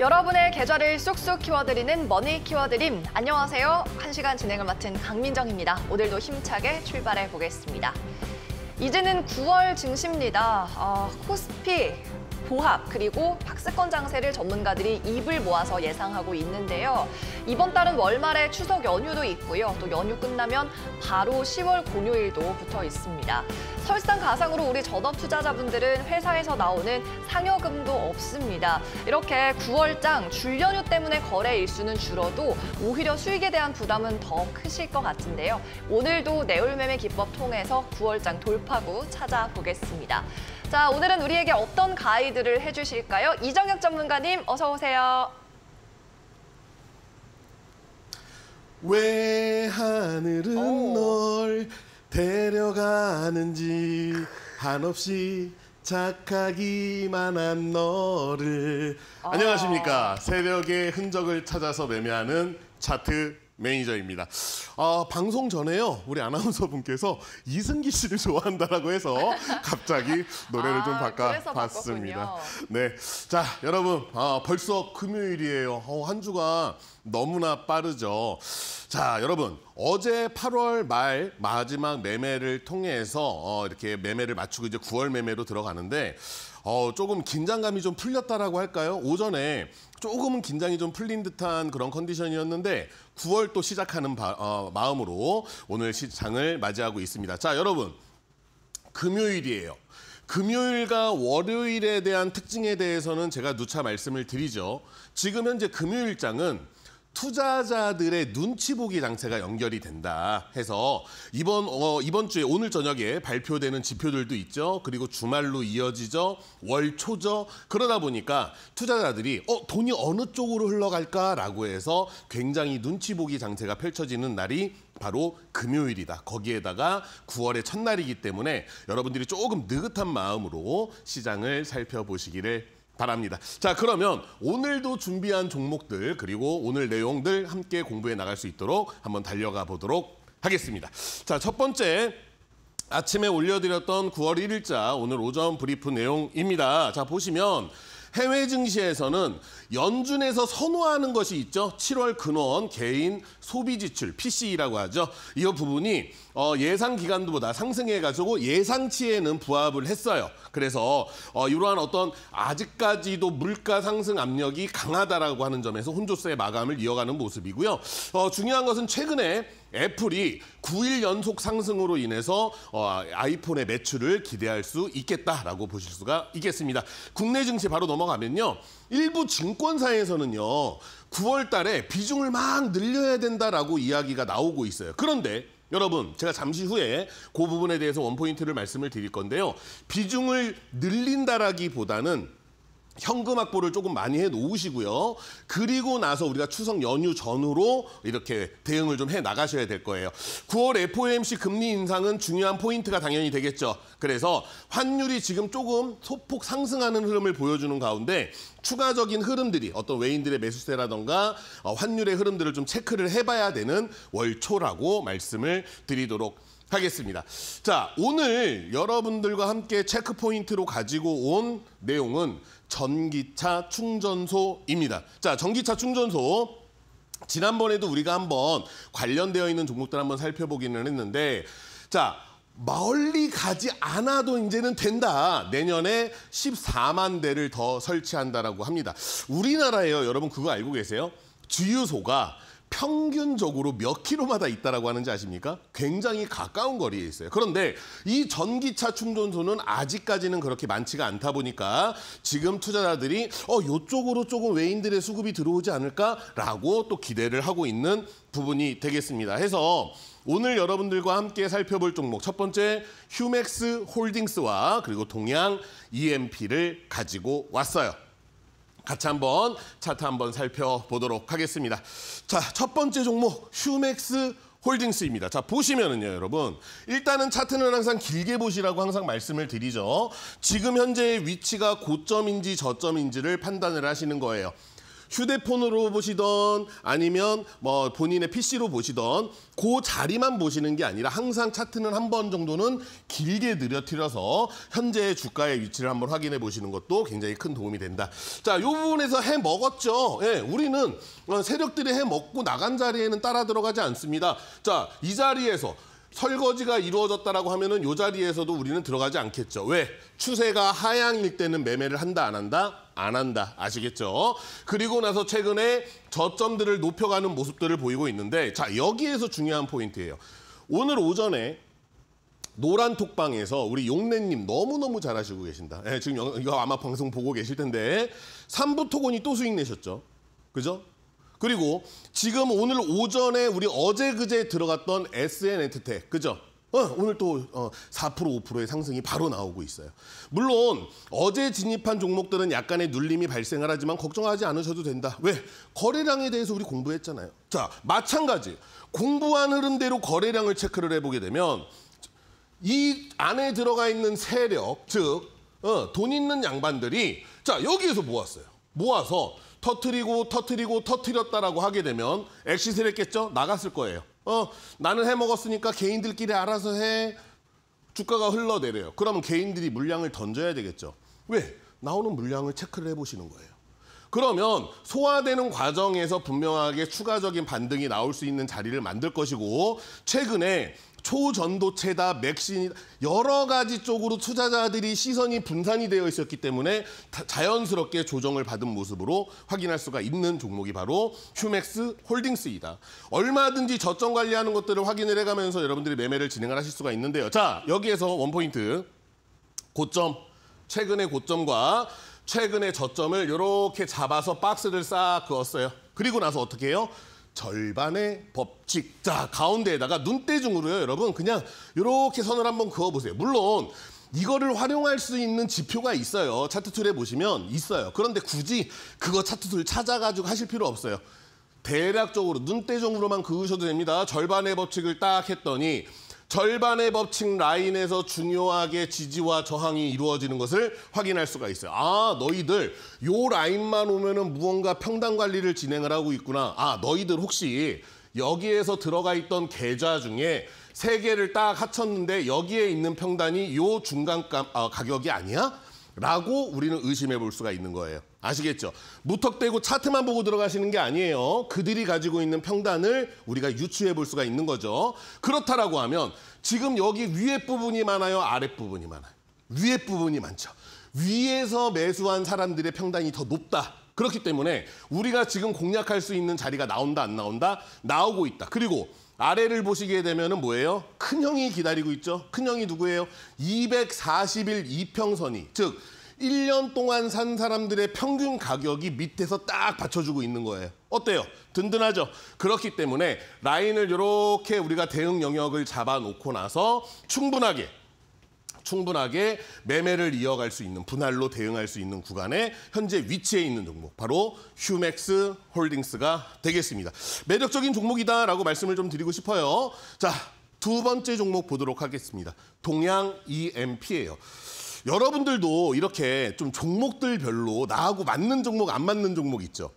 여러분의 계좌를 쑥쑥 키워드리는 머니 키워드림. 안녕하세요. 1시간 진행을 맡은 강민정입니다. 오늘도 힘차게 출발해 보겠습니다. 이제는 9월 증시입니다. 아, 코스피, 보합 그리고 박스권 장세를 전문가들이 입을 모아서 예상하고 있는데요. 이번 달은 월말에 추석 연휴도 있고요. 또 연휴 끝나면 바로 10월 공휴일도 붙어 있습니다. 설상 가상으로 우리 전업 투자자분들은 회사에서 나오는 상여금도 없습니다. 이렇게 9월장 줄 연휴 때문에 거래 일수는 줄어도 오히려 수익에 대한 부담은 더 크실 것 같은데요. 오늘도 내올 매매 기법 통해서 9월장 돌파구 찾아보겠습니다. 자, 오늘은 우리에게 어떤 가이드를 해주실까요? 이정혁 전문가님, 어서 오세요. 왜 하늘은 오. 널 데려가는지 한없이 착하기만 한 너를 아. 안녕하십니까 새벽의 흔적을 찾아서 매매하는 차트 매니저입니다. 어, 방송 전에요. 우리 아나운서 분께서 이승기 씨를 좋아한다라고 해서 갑자기 노래를 아, 좀 바꿔봤습니다. 네. 자, 여러분. 어, 벌써 금요일이에요. 어, 한 주가 너무나 빠르죠. 자, 여러분. 어제 8월 말 마지막 매매를 통해서 어, 이렇게 매매를 맞추고 이제 9월 매매로 들어가는데 어, 조금 긴장감이 좀 풀렸다라고 할까요? 오전에 조금은 긴장이 좀 풀린 듯한 그런 컨디션이었는데 9월 또 시작하는 바, 어, 마음으로 오늘 시장을 맞이하고 있습니다. 자, 여러분. 금요일이에요. 금요일과 월요일에 대한 특징에 대해서는 제가 누차 말씀을 드리죠. 지금 현재 금요일장은 투자자들의 눈치 보기 장치가 연결이 된다 해서 이번 어, 이번 주에 오늘 저녁에 발표되는 지표들도 있죠. 그리고 주말로 이어지죠. 월 초죠. 그러다 보니까 투자자들이 어 돈이 어느 쪽으로 흘러갈까라고 해서 굉장히 눈치 보기 장치가 펼쳐지는 날이 바로 금요일이다. 거기에다가 9월의 첫날이기 때문에 여러분들이 조금 느긋한 마음으로 시장을 살펴보시기를 바랍니다. 자, 그러면 오늘도 준비한 종목들 그리고 오늘 내용들 함께 공부해 나갈 수 있도록 한번 달려가 보도록 하겠습니다. 자, 첫 번째 아침에 올려드렸던 9월 1일자 오늘 오전 브리프 내용입니다. 자, 보시면 해외 증시에서는 연준에서 선호하는 것이 있죠. 7월 근원 개인 소비 지출 PCE라고 하죠. 이 부분이 어, 예상 기간도보다 상승해가지고 예상치에는 부합을 했어요. 그래서 어, 이러한 어떤 아직까지도 물가 상승 압력이 강하다라고 하는 점에서 혼조세 마감을 이어가는 모습이고요. 어, 중요한 것은 최근에 애플이 9일 연속 상승으로 인해서 어, 아이폰의 매출을 기대할 수 있겠다라고 보실 수가 있겠습니다. 국내 증시 바로 넘어가면요. 일부 증권사에서는요. 9월 달에 비중을 막 늘려야 된다라고 이야기가 나오고 있어요. 그런데 여러분 제가 잠시 후에 그 부분에 대해서 원포인트를 말씀을 드릴 건데요. 비중을 늘린다라기보다는 현금 확보를 조금 많이 해 놓으시고요. 그리고 나서 우리가 추석 연휴 전후로 이렇게 대응을 좀 해 나가셔야 될 거예요. 9월 FOMC 금리 인상은 중요한 포인트가 당연히 되겠죠. 그래서 환율이 지금 조금 소폭 상승하는 흐름을 보여주는 가운데 추가적인 흐름들이 어떤 외인들의 매수세라던가 어, 환율의 흐름들을 좀 체크를 해봐야 되는 월초라고 말씀을 드리도록 하겠습니다. 자, 오늘 여러분들과 함께 체크 포인트로 가지고 온 내용은 전기차 충전소입니다. 자, 전기차 충전소. 지난번에도 우리가 한번 관련되어 있는 종목들 한번 살펴보기는 했는데 자, 멀리 가지 않아도 이제는 된다. 내년에 14만 대를 더 설치한다라고 합니다. 우리나라에요. 여러분 그거 알고 계세요? 주유소가 평균적으로 몇 킬로마다 있다라고 하는지 아십니까? 굉장히 가까운 거리에 있어요. 그런데 이 전기차 충전소는 아직까지는 그렇게 많지가 않다 보니까 지금 투자자들이 어 요쪽으로 조금 외인들의 수급이 들어오지 않을까라고 또 기대를 하고 있는 부분이 되겠습니다. 해서 오늘 여러분들과 함께 살펴볼 종목 첫 번째 휴맥스 홀딩스와 그리고 동양 EMP를 가지고 왔어요. 같이 한번 차트 한번 살펴보도록 하겠습니다. 자, 첫 번째 종목 휴맥스 홀딩스입니다. 자, 보시면은요, 여러분. 일단은 차트는 항상 길게 보시라고 항상 말씀을 드리죠. 지금 현재의 위치가 고점인지 저점인지를 판단을 하시는 거예요. 휴대폰으로 보시던 아니면 뭐 본인의 PC로 보시던 그 자리만 보시는 게 아니라 항상 차트는 한 번 정도는 길게 늘어뜨려서 현재 주가의 위치를 한번 확인해 보시는 것도 굉장히 큰 도움이 된다. 자, 이 부분에서 해 먹었죠. 예, 우리는 어, 세력들이 해 먹고 나간 자리에는 따라 들어가지 않습니다. 자, 이 자리에서 설거지가 이루어졌다라고 하면은 이 자리에서도 우리는 들어가지 않겠죠. 왜? 추세가 하향일 때는 매매를 한다 안 한다? 안 한다. 아시겠죠? 그리고 나서 최근에 저점들을 높여가는 모습들을 보이고 있는데 자 여기에서 중요한 포인트예요. 오늘 오전에 노란 톡방에서 우리 용래님 너무너무 잘하시고 계신다. 예, 지금 이거 아마 방송 보고 계실 텐데 삼부 토건이 또 수익 내셨죠. 그죠? 그리고 지금 오늘 오전에 우리 어제 그제 들어갔던 SN 엔트텍 그죠? 어, 오늘 또 어, 4% 5%의 상승이 바로 나오고 있어요. 물론 어제 진입한 종목들은 약간의 눌림이 발생하지만 을 걱정하지 않으셔도 된다. 왜? 거래량에 대해서 우리 공부했잖아요. 자, 마찬가지. 공부한 흐름대로 거래량을 체크를 해보게 되면 이 안에 들어가 있는 세력, 즉, 어, 돈 있는 양반들이 자, 여기에서 모았어요. 모아서 터트리고 터트리고 터트렸다라고 하게 되면 엑시스를 했겠죠? 나갔을 거예요. 어, 나는 해 먹었으니까 개인들끼리 알아서 해. 주가가 흘러내려요. 그러면 개인들이 물량을 던져야 되겠죠. 왜? 나오는 물량을 체크를 해보시는 거예요. 그러면 소화되는 과정에서 분명하게 추가적인 반등이 나올 수 있는 자리를 만들 것이고 최근에 초전도체다, 맥신이다 여러 가지 쪽으로 투자자들이 시선이 분산이 되어 있었기 때문에 자연스럽게 조정을 받은 모습으로 확인할 수가 있는 종목이 바로 휴맥스 홀딩스이다. 얼마든지 저점 관리하는 것들을 확인을 해가면서 여러분들이 매매를 진행을 하실 수가 있는데요. 자, 여기에서 원포인트 고점, 최근의 고점과 최근의 저점을 이렇게 잡아서 박스를 싹 그었어요. 그리고 나서 어떻게 해요? 절반의 법칙. 자, 가운데에다가 눈대중으로요, 여러분. 그냥 이렇게 선을 한번 그어보세요. 물론 이거를 활용할 수 있는 지표가 있어요. 차트 툴에 보시면 있어요. 그런데 굳이 그거 차트 툴 찾아가지고 하실 필요 없어요. 대략적으로 눈대중으로만 그으셔도 됩니다. 절반의 법칙을 딱 했더니 절반의 법칙 라인에서 중요하게 지지와 저항이 이루어지는 것을 확인할 수가 있어요. 아, 너희들 요 라인만 오면은 무언가 평당 관리를 진행을 하고 있구나. 아, 너희들 혹시 여기에서 들어가 있던 계좌 중에 세 개를 딱 합쳤는데 여기에 있는 평단이 요 중간 가, 어, 가격이 아니야? 라고 우리는 의심해 볼 수가 있는 거예요. 아시겠죠? 무턱대고 차트만 보고 들어가시는 게 아니에요. 그들이 가지고 있는 평단을 우리가 유추해 볼 수가 있는 거죠. 그렇다라고 하면 지금 여기 위에 부분이 많아요? 아래 부분이 많아요? 위에 부분이 많죠. 위에서 매수한 사람들의 평단이 더 높다. 그렇기 때문에 우리가 지금 공략할 수 있는 자리가 나온다 안 나온다? 나오고 있다. 그리고 아래를 보시게 되면 은 뭐예요? 큰형이 기다리고 있죠. 큰형이 누구예요? 241 이평선이. 즉 1년 동안 산 사람들의 평균 가격이 밑에서 딱 받쳐주고 있는 거예요. 어때요? 든든하죠? 그렇기 때문에 라인을 이렇게 우리가 대응 영역을 잡아놓고 나서 충분하게 충분하게 매매를 이어갈 수 있는 분할로 대응할 수 있는 구간에 현재 위치에 있는 종목 바로 휴맥스 홀딩스가 되겠습니다. 매력적인 종목이다라고 말씀을 좀 드리고 싶어요. 자, 두 번째 종목 보도록 하겠습니다. 동양 EMP예요. 여러분들도 이렇게 좀 종목들별로 나하고 맞는 종목 안 맞는 종목 있죠?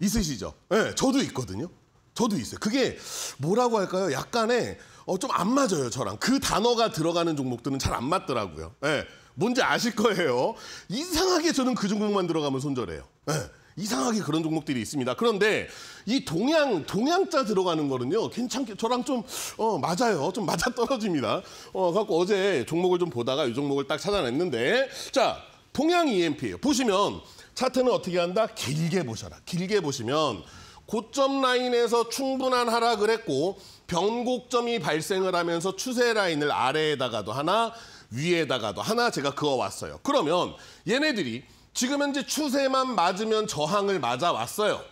있으시죠? 네, 저도 있거든요. 저도 있어요. 그게 뭐라고 할까요? 약간의 어, 좀 안 맞아요, 저랑. 그 단어가 들어가는 종목들은 잘 안 맞더라고요. 네, 뭔지 아실 거예요. 이상하게 저는 그 종목만 들어가면 손절해요. 네. 이상하게 그런 종목들이 있습니다. 그런데 이 동양, 동양자 들어가는 거는요, 괜찮게, 저랑 좀, 어, 맞아요. 좀 맞아 떨어집니다. 어, 갖고 어제 종목을 좀 보다가 이 종목을 딱 찾아냈는데, 자, 동양 EMP예요. 보시면 차트는 어떻게 한다? 길게 보셔라. 길게 보시면 고점 라인에서 충분한 하락을 했고, 변곡점이 발생을 하면서 추세 라인을 아래에다가도 하나, 위에다가도 하나 제가 그어왔어요. 그러면 얘네들이 지금 현재 추세만 맞으면 저항을 맞아왔어요.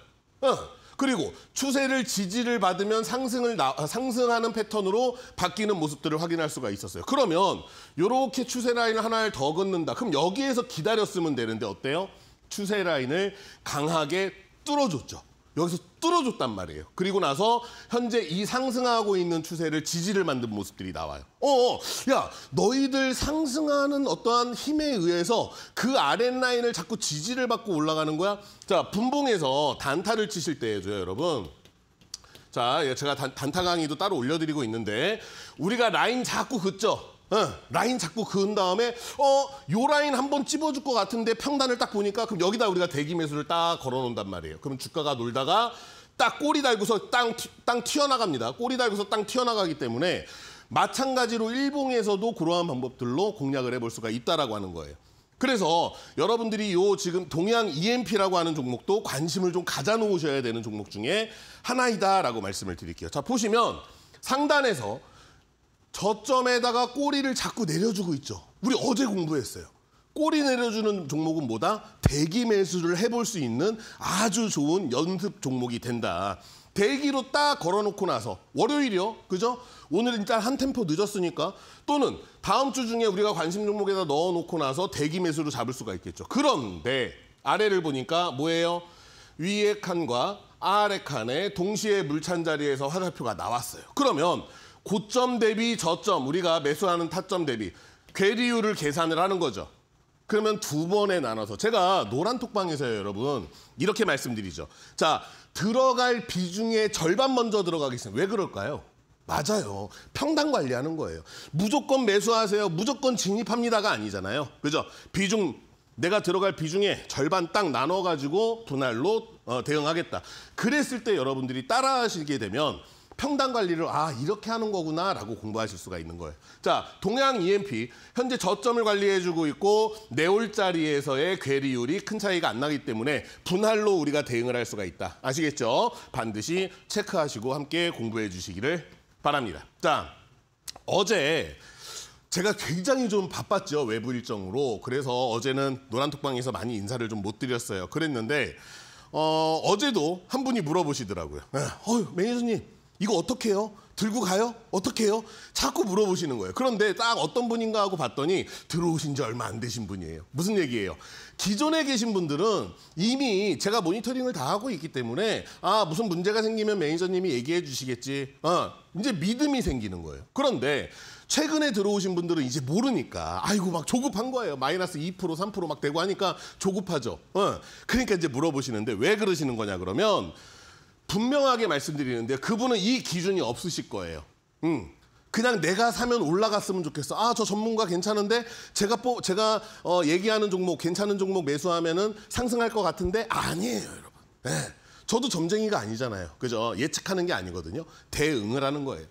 응. 어, 그리고 추세를 지지를 받으면 상승을 나, 아, 상승하는 패턴으로 바뀌는 모습들을 확인할 수가 있었어요. 그러면 이렇게 추세 라인을 하나를 더긋는다 그럼 여기에서 기다렸으면 되는데 어때요? 추세 라인을 강하게 뚫어줬죠. 여기서 뚫어줬단 말이에요. 그리고 나서 현재 이 상승하고 있는 추세를 지지를 만든 모습들이 나와요. 어, 어. 야, 너희들 상승하는 어떠한 힘에 의해서 그 아랫라인을 자꾸 지지를 받고 올라가는 거야? 자, 분봉에서 단타를 치실 때 해줘요, 여러분. 자, 예, 제가 단, 단타 강의도 따로 올려드리고 있는데 우리가 라인 자꾸 긋죠? 어, 라인 잡고 그은 다음에 어요 라인 한 번 찝어줄 것 같은데 평단을 딱 보니까 그럼 여기다 우리가 대기 매수를 딱 걸어놓는단 말이에요. 그럼 주가가 놀다가 딱 꼬리 달고서 땅, 땅 튀어나갑니다. 꼬리 달고서 땅 튀어나가기 때문에 마찬가지로 일봉에서도 그러한 방법들로 공략을 해볼 수가 있다라고 하는 거예요. 그래서 여러분들이 요 지금 동양 EMP라고 하는 종목도 관심을 좀 가져놓으셔야 되는 종목 중에 하나이다라고 말씀을 드릴게요. 자 보시면 상단에서 저점에다가 꼬리를 자꾸 내려주고 있죠. 우리 어제 공부했어요. 꼬리 내려주는 종목은 뭐다? 대기 매수를 해볼 수 있는 아주 좋은 연습 종목이 된다. 대기로 딱 걸어놓고 나서 월요일이요, 그죠? 오늘 일단 한 템포 늦었으니까 또는 다음 주 중에 우리가 관심 종목에다 넣어놓고 나서 대기 매수로 잡을 수가 있겠죠. 그런데 아래를 보니까 뭐예요? 위의 칸과 아래 칸에 동시에 물 찬 자리에서 화살표가 나왔어요. 그러면 고점 대비 저점, 우리가 매수하는 타점 대비 괴리율을 계산을 하는 거죠. 그러면 두 번에 나눠서 제가 노란톡방에서요 여러분 이렇게 말씀드리죠. 자 들어갈 비중의 절반 먼저 들어가겠습니다. 왜 그럴까요? 맞아요. 평당 관리하는 거예요. 무조건 매수하세요. 무조건 진입합니다가 아니잖아요. 그죠? 비중 내가 들어갈 비중의 절반 딱 나눠가지고 분할로 어, 대응하겠다. 그랬을 때 여러분들이 따라하시게 되면 평단 관리를 아 이렇게 하는 거구나라고 공부하실 수가 있는 거예요. 자 동양 EMP 현재 저점을 관리해주고 있고 네올자리에서의 괴리율이 큰 차이가 안 나기 때문에 분할로 우리가 대응을 할 수가 있다. 아시겠죠? 반드시 체크하시고 함께 공부해 주시기를 바랍니다. 자 어제 제가 굉장히 좀 바빴죠 외부 일정으로 그래서 어제는 노란톡방에서 많이 인사를 좀 못 드렸어요 그랬는데 어, 어제도 한 분이 물어보시더라고요 어, 매니저님 이거 어떻게 해요? 들고 가요? 어떻게 해요? 자꾸 물어보시는 거예요. 그런데 딱 어떤 분인가 하고 봤더니 들어오신 지 얼마 안 되신 분이에요. 무슨 얘기예요? 기존에 계신 분들은 이미 제가 모니터링을 다 하고 있기 때문에 아 무슨 문제가 생기면 매니저님이 얘기해 주시겠지. 어, 이제 믿음이 생기는 거예요. 그런데 최근에 들어오신 분들은 이제 모르니까 아이고 막 조급한 거예요. 마이너스 2% 3%막 되고 하니까 조급하죠. 어, 그러니까 이제 물어보시는데 왜 그러시는 거냐 그러면 분명하게 말씀드리는데 그분은 이 기준이 없으실 거예요. 음. 그냥 내가 사면 올라갔으면 좋겠어. 아, 저 전문가 괜찮은데 제가 뽀, 제가 어, 얘기하는 종목 괜찮은 종목 매수하면은 상승할 것 같은데 아니에요, 여러분. 네. 저도 점쟁이가 아니잖아요. 그죠? 예측하는 게 아니거든요. 대응을 하는 거예요.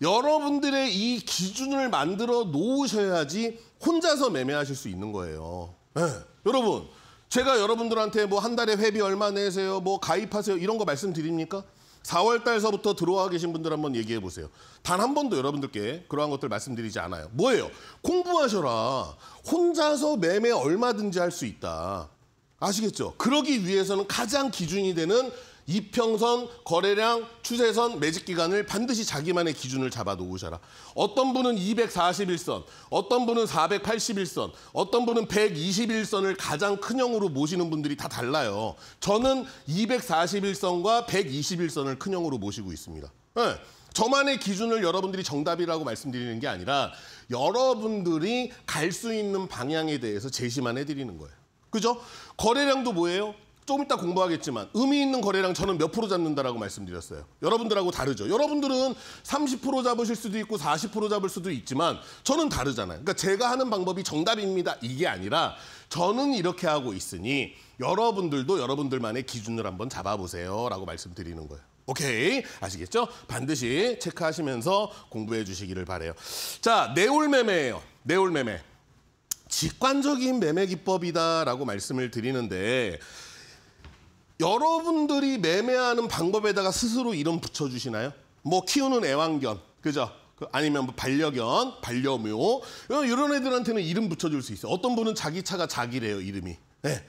여러분들의 이 기준을 만들어 놓으셔야지 혼자서 매매하실 수 있는 거예요. 네. 여러분, 제가 여러분들한테 뭐 한 달에 회비 얼마 내세요, 뭐 가입하세요 이런 거 말씀드립니까? 4월 달서부터 들어와 계신 분들 한번 얘기해 보세요. 단 한 번도 여러분들께 그러한 것들 말씀드리지 않아요. 뭐예요? 공부하셔라. 혼자서 매매 얼마든지 할 수 있다. 아시겠죠? 그러기 위해서는 가장 기준이 되는 이평선, 거래량, 추세선, 매직 기간을 반드시 자기만의 기준을 잡아 놓으셔라. 어떤 분은 241선, 어떤 분은 481선, 어떤 분은 121선을 가장 큰 형으로 모시는 분들이 다 달라요. 저는 241선과 121선을 큰 형으로 모시고 있습니다. 네. 저만의 기준을 여러분들이 정답이라고 말씀드리는 게 아니라 여러분들이 갈 수 있는 방향에 대해서 제시만 해드리는 거예요. 그죠? 거래량도 뭐예요? 좀 이따 공부하겠지만 의미 있는 거래량 저는 몇 프로 잡는다라고 말씀드렸어요. 여러분들하고 다르죠. 여러분들은 30% 잡으실 수도 있고 40% 잡을 수도 있지만 저는 다르잖아요. 그러니까 제가 하는 방법이 정답입니다. 이게 아니라 저는 이렇게 하고 있으니 여러분들도 여러분들만의 기준을 한번 잡아보세요. 라고 말씀드리는 거예요. 오케이 아시겠죠? 반드시 체크하시면서 공부해 주시기를 바래요. 자 내올 매매예요. 내올 매매. 직관적인 매매 기법이다라고 말씀을 드리는데 여러분들이 매매하는 방법에다가 스스로 이름 붙여주시나요? 뭐 키우는 애완견, 그죠? 그 아니면 뭐 반려견, 반려묘 이런 애들한테는 이름 붙여줄 수 있어요. 어떤 분은 자기 차가 자기래요, 이름이. 네.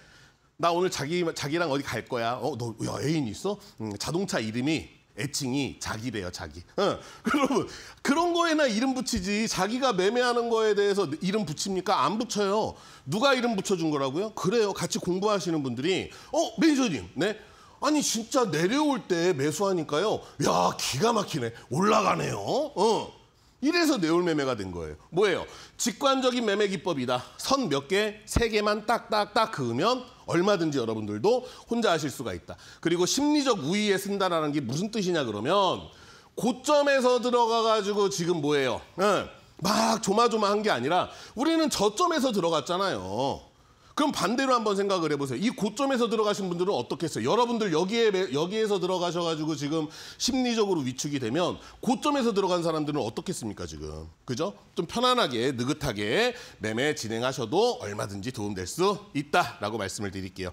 나 오늘 자기, 자기랑 어디 갈 거야. 어, 너, 야, 애인 있어? 음, 자동차 이름이 애칭이 자기래요, 자기. 어, 그러면 그런 거에나 이름 붙이지 자기가 매매하는 거에 대해서 이름 붙입니까? 안 붙여요. 누가 이름 붙여준 거라고요? 그래요. 같이 공부하시는 분들이 어 매니저님, 네. 아니 진짜 내려올 때 매수하니까요. 야 기가 막히네. 올라가네요. 어. 이래서 내올 매매가 된 거예요. 뭐예요? 직관적인 매매 기법이다. 선 몇 개, 세 개만 딱딱딱 그으면 얼마든지 여러분들도 혼자 하실 수가 있다. 그리고 심리적 우위에 쓴다라는 게 무슨 뜻이냐 그러면 고점에서 들어가가지고 지금 뭐예요? 응. 예. 막 조마조마한 게 아니라 우리는 저점에서 들어갔잖아요. 그럼 반대로 한번 생각을 해보세요. 이 고점에서 들어가신 분들은 어떻겠어요? 여러분들 여기에 여기에서 들어가셔가지고 지금 심리적으로 위축이 되면 고점에서 들어간 사람들은 어떻겠습니까 지금? 그죠? 좀 편안하게 느긋하게 매매 진행하셔도 얼마든지 도움될 수 있다라고 말씀을 드릴게요.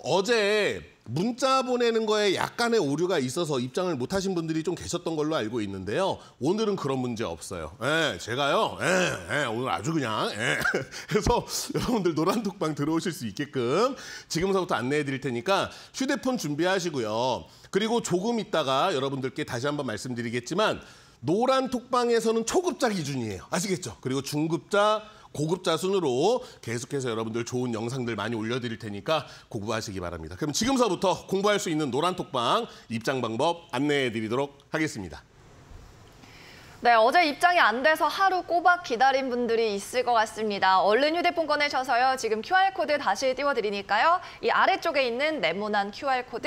어제 문자 보내는 거에 약간의 오류가 있어서 입장을 못 하신 분들이 좀 계셨던 걸로 알고 있는데요. 오늘은 그런 문제 없어요. 예, 제가요. 예, 예, 오늘 아주 그냥 예. 그서 여러분들 노란톡방 들어오실 수 있게끔 지금서부터 안내해 드릴 테니까 휴대폰 준비하시고요. 그리고 조금 있다가 여러분들께 다시 한번 말씀드리겠지만 노란 톡방에서는 초급자 기준이에요. 아시겠죠? 그리고 중급자 고급자 순으로 계속해서 여러분들 좋은 영상들 많이 올려드릴 테니까 공부하시기 바랍니다. 그럼 지금서부터 공부할 수 있는 노란톡방 입장 방법 안내해드리도록 하겠습니다. 네, 어제 입장이 안 돼서 하루 꼬박 기다린 분들이 있을 것 같습니다. 얼른 휴대폰 꺼내셔서요. 지금 QR코드 다시 띄워드리니까요. 이 아래쪽에 있는 네모난 QR코드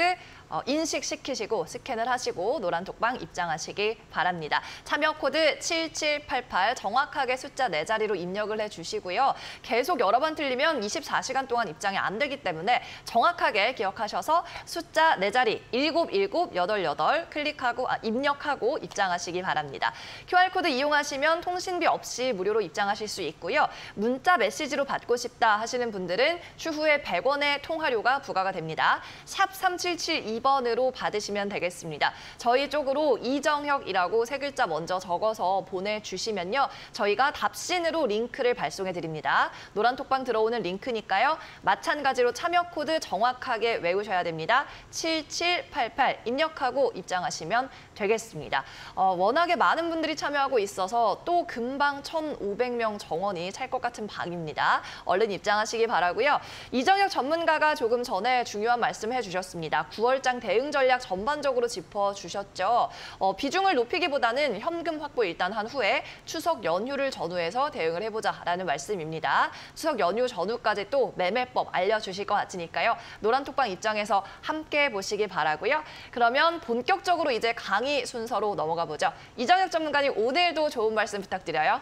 어, 인식시키시고 스캔을 하시고 노란 독방 입장하시기 바랍니다. 참여 코드 7788 정확하게 숫자 네자리로 입력을 해주시고요. 계속 여러 번 틀리면 24시간 동안 입장이 안 되기 때문에 정확하게 기억하셔서 숫자 네자리 1 7788 클릭하고 아, 입력하고 입장하시기 바랍니다. QR코드 이용하시면 통신비 없이 무료로 입장하실 수 있고요. 문자 메시지로 받고 싶다 하시는 분들은 추후에 100원의 통화료가 부과가 됩니다. 샵3772 2번으로 받으시면 되겠습니다. 저희 쪽으로 이정혁이라고 세 글자 먼저 적어서 보내주시면요. 저희가 답신으로 링크를 발송해드립니다. 노란톡방 들어오는 링크니까요. 마찬가지로 참여 코드 정확하게 외우셔야 됩니다. 7788 입력하고 입장하시면 되겠습니다. 어, 워낙에 많은 분들이 참여하고 있어서 또 금방 1,500명 정원이 찰 것 같은 방입니다. 얼른 입장하시기 바라고요. 이정혁 전문가가 조금 전에 중요한 말씀해 주셨습니다. 9월장 대응 전략 전반적으로 짚어주셨죠. 어, 비중을 높이기보다는 현금 확보 일단 한 후에 추석 연휴를 전후해서 대응을 해보자라는 말씀입니다. 추석 연휴 전후까지 또 매매법 알려주실 것 같으니까요. 노란톡방 입장에서 함께 보시기 바라고요. 그러면 본격적으로 이제 강의 강의 순서로 넘어가 보죠. 이정혁 전문가님 오늘도 좋은 말씀 부탁드려요.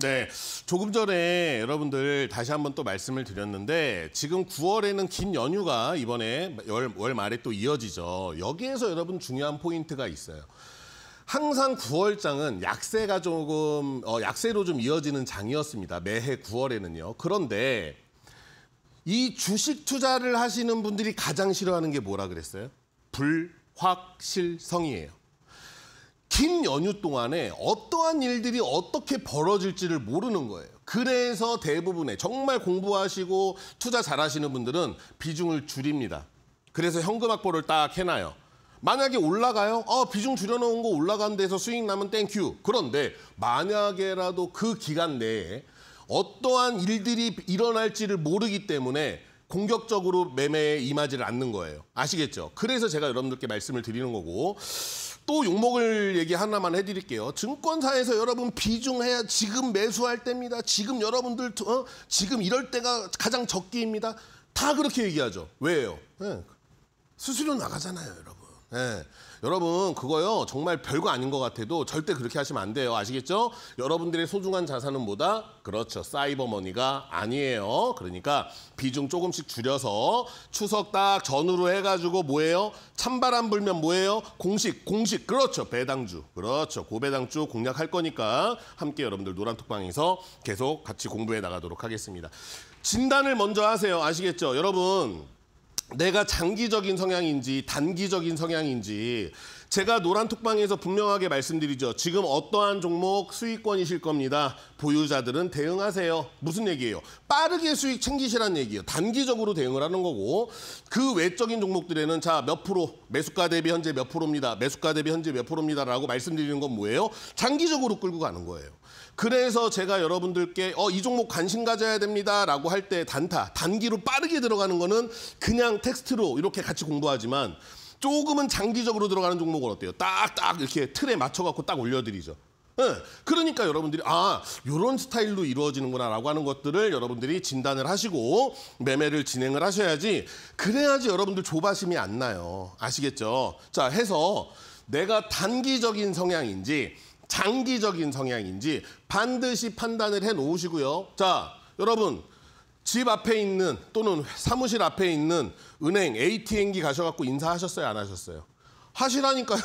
네, 조금 전에 여러분들 다시 한번 또 말씀을 드렸는데 지금 9월에는 긴 연휴가 이번에 월, 월 말에 또 이어지죠. 여기에서 여러분 중요한 포인트가 있어요. 항상 9월장은 약세가 조금 어, 약세로 좀 이어지는 장이었습니다. 매해 9월에는요. 그런데 이 주식 투자를 하시는 분들이 가장 싫어하는 게 뭐라 그랬어요? 불 확실성이에요. 긴 연휴 동안에 어떠한 일들이 어떻게 벌어질지를 모르는 거예요. 그래서 대부분의 정말 공부하시고 투자 잘하시는 분들은 비중을 줄입니다. 그래서 현금 확보를 딱 해놔요. 만약에 올라가요? 어, 비중 줄여놓은 거 올라간 데서 수익 나면 땡큐. 그런데 만약에라도 그 기간 내에 어떠한 일들이 일어날지를 모르기 때문에 공격적으로 매매에 임하지를 않는 거예요. 아시겠죠? 그래서 제가 여러분들께 말씀을 드리는 거고 또 욕먹을 얘기 하나만 해드릴게요. 증권사에서 여러분 비중해야 지금 매수할 때입니다. 지금 여러분들 어? 지금 이럴 때가 가장 적기입니다. 다 그렇게 얘기하죠. 왜요? 네. 수수료 나가잖아요, 여러분. 네. 여러분 그거요 정말 별거 아닌 것 같아도 절대 그렇게 하시면 안 돼요. 아시겠죠? 여러분들의 소중한 자산은 뭐다? 그렇죠. 사이버머니가 아니에요. 그러니까 비중 조금씩 줄여서 추석 딱 전후로 해가지고 뭐예요? 찬바람 불면 뭐예요? 공식, 공식. 그렇죠. 배당주. 그렇죠. 고배당주 공략할 거니까 함께 여러분들 노란톡방에서 계속 같이 공부해 나가도록 하겠습니다. 진단을 먼저 하세요. 아시겠죠? 여러분 내가 장기적인 성향인지 단기적인 성향인지 제가 노란톡방에서 분명하게 말씀드리죠. 지금 어떠한 종목 수익권이실 겁니다. 보유자들은 대응하세요. 무슨 얘기예요? 빠르게 수익 챙기시란 얘기예요. 단기적으로 대응을 하는 거고 그 외적인 종목들에는 자 몇 프로 매수가 대비 현재 몇 프로입니다. 매수가 대비 현재 몇 프로입니다라고 말씀드리는 건 뭐예요? 장기적으로 끌고 가는 거예요. 그래서 제가 여러분들께 어, 이 종목 관심 가져야 됩니다라고 할 때 단타, 단기로 빠르게 들어가는 거는 그냥 텍스트로 이렇게 같이 공부하지만 조금은 장기적으로 들어가는 종목은 어때요? 딱딱 이렇게 틀에 맞춰갖고 딱 올려드리죠. 네. 그러니까 여러분들이 아요런 스타일로 이루어지는구나라고 하는 것들을 여러분들이 진단을 하시고 매매를 진행을 하셔야지 그래야지 여러분들 조바심이 안 나요 아시겠죠 자 해서 내가 단기적인 성향인지 장기적인 성향인지 반드시 판단을 해 놓으시고요. 자, 여러분 집 앞에 있는 또는 사무실 앞에 있는 은행 ATM기 가셔갖고 인사하셨어요, 안 하셨어요? 하시라니까요.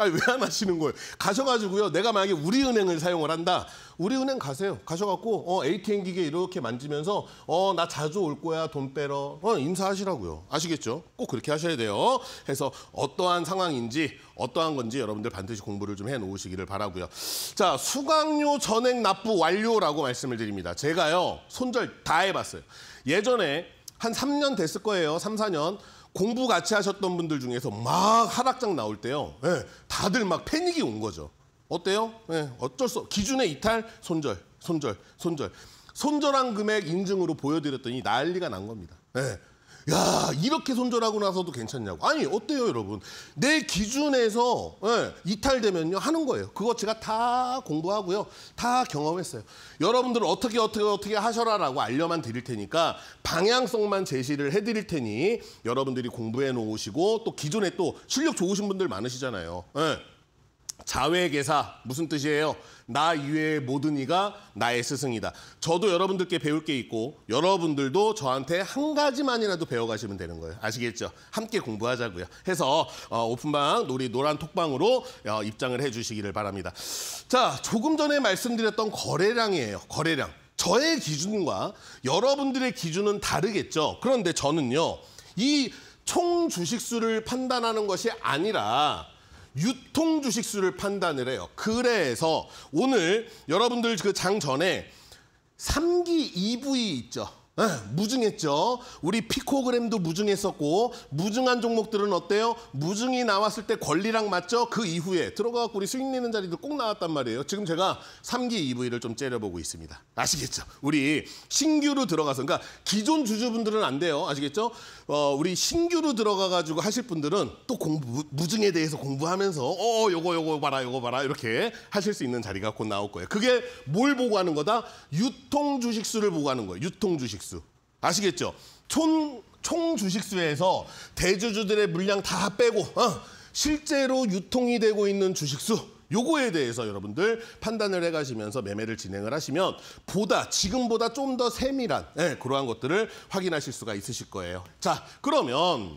아니 왜안 하시는 거예요? 가셔가지고요. 내가 만약에 우리은행을 사용을 한다. 우리은행 가세요. 가셔갖고 어, ATM 기계 이렇게 만지면서 어 나 자주 올 거야 돈 빼러 어, 인사하시라고요. 아시겠죠? 꼭 그렇게 하셔야 돼요. 해서 어떠한 상황인지 어떠한 건지 여러분들 반드시 공부를 좀 해놓으시기를 바라고요. 자 수강료 전액 납부 완료라고 말씀을 드립니다. 제가요 손절 다 해봤어요. 예전에 한 3년 됐을 거예요. 3, 4년. 공부 같이 하셨던 분들 중에서 막 하락장 나올 때요. 예, 다들 막 패닉이 온 거죠. 어때요? 예, 어쩔 수 없. 기준의 이탈, 손절, 손절, 손절. 손절한 금액 인증으로 보여드렸더니 난리가 난 겁니다. 예, 야 이렇게 손절하고 나서도 괜찮냐고 아니 어때요 여러분 내 기준에서 예, 이탈되면요 하는 거예요 그거 제가 다 공부하고요 다 경험했어요 여러분들 어떻게 어떻게 어떻게 하셔라라고 알려만 드릴 테니까 방향성만 제시를 해드릴 테니 여러분들이 공부해 놓으시고 또 기존에 또 실력 좋으신 분들 많으시잖아요 예. 자외계사 무슨 뜻이에요 나 이외의 모든 이가 나의 스승이다. 저도 여러분들께 배울 게 있고 여러분들도 저한테 한 가지만이라도 배워가시면 되는 거예요. 아시겠죠? 함께 공부하자고요. 해서 어, 오픈방 놀이 노란 톡방으로 어, 입장을 해주시기를 바랍니다. 자, 조금 전에 말씀드렸던 거래량이에요. 거래량. 저의 기준과 여러분들의 기준은 다르겠죠. 그런데 저는요. 이 총 주식수를 판단하는 것이 아니라 유통 주식 수를 판단을 해요. 그래서 오늘 여러분들 그 장 전에 3기 EV 있죠. 에, 예, 무증했죠. 우리 피코그램도 무증했었고 무증한 종목들은 어때요? 무증이 나왔을 때 권리랑 맞죠? 그 이후에 들어가고 우리 수익 내는 자리도 꼭 나왔단 말이에요. 지금 제가 3기 EV를 좀 째려보고 있습니다. 아시겠죠? 우리 신규로 들어가서 그러니까 기존 주주분들은 안 돼요. 아시겠죠? 어, 우리 신규로 들어가가지고 하실 분들은 또 공부, 무증에 대해서 공부하면서 어, 어, 요거, 요거 봐라, 요거 봐라 이렇게 하실 수 있는 자리가 곧 나올 거예요. 그게 뭘 보고 하는 거다? 유통 주식수를 보고 하는 거예요. 유통 주식수. 아시겠죠? 총, 총 주식수에서 대주주들의 물량 다 빼고 어, 실제로 유통이 되고 있는 주식수 요거에 대해서 여러분들 판단을 해가시면서 매매를 진행을 하시면 보다 지금보다 좀 더 세밀한 네, 그러한 것들을 확인하실 수가 있으실 거예요. 자 그러면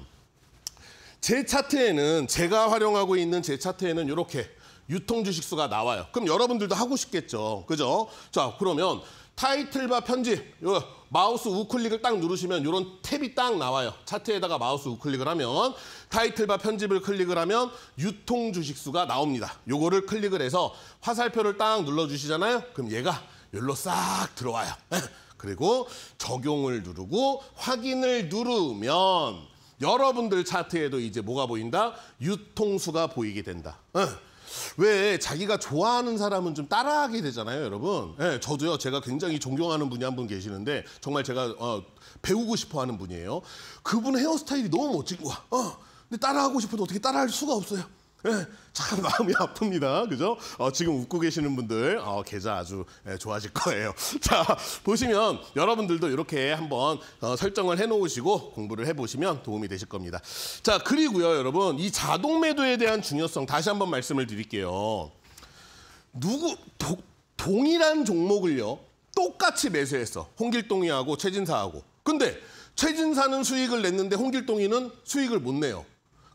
제 차트에는 제가 활용하고 있는 제 차트에는 이렇게 유통 주식수가 나와요. 그럼 여러분들도 하고 싶겠죠. 그죠? 자 그러면 타이틀바 편집, 요 마우스 우클릭을 딱 누르시면 이런 탭이 딱 나와요. 차트에다가 마우스 우클릭을 하면 타이틀바 편집을 클릭을 하면 유통 주식수가 나옵니다. 요거를 클릭을 해서 화살표를 딱 눌러주시잖아요. 그럼 얘가 열로 싹 들어와요. 그리고 적용을 누르고 확인을 누르면 여러분들 차트에도 이제 뭐가 보인다? 유통수가 보이게 된다. 왜 자기가 좋아하는 사람은 좀 따라하게 되잖아요, 여러분. 예, 저도요. 제가 굉장히 존경하는 분이 한 분 계시는데 정말 제가 어, 배우고 싶어하는 분이에요. 그분 헤어스타일이 너무 멋진 거야. 어, 근데 따라하고 싶어도 어떻게 따라할 수가 없어요. 예, 참 마음이 아픕니다. 그죠? 어, 지금 웃고 계시는 분들 어, 계좌 아주 예, 좋아질 거예요. 자 보시면 여러분들도 이렇게 한번 어, 설정을 해놓으시고 공부를 해보시면 도움이 되실 겁니다. 자 그리고요 여러분 이 자동 매도에 대한 중요성 다시 한번 말씀을 드릴게요. 누구 도, 동일한 종목을요 똑같이 매수했어 홍길동이하고 최진사하고 근데 최진사는 수익을 냈는데 홍길동이는 수익을 못 내요.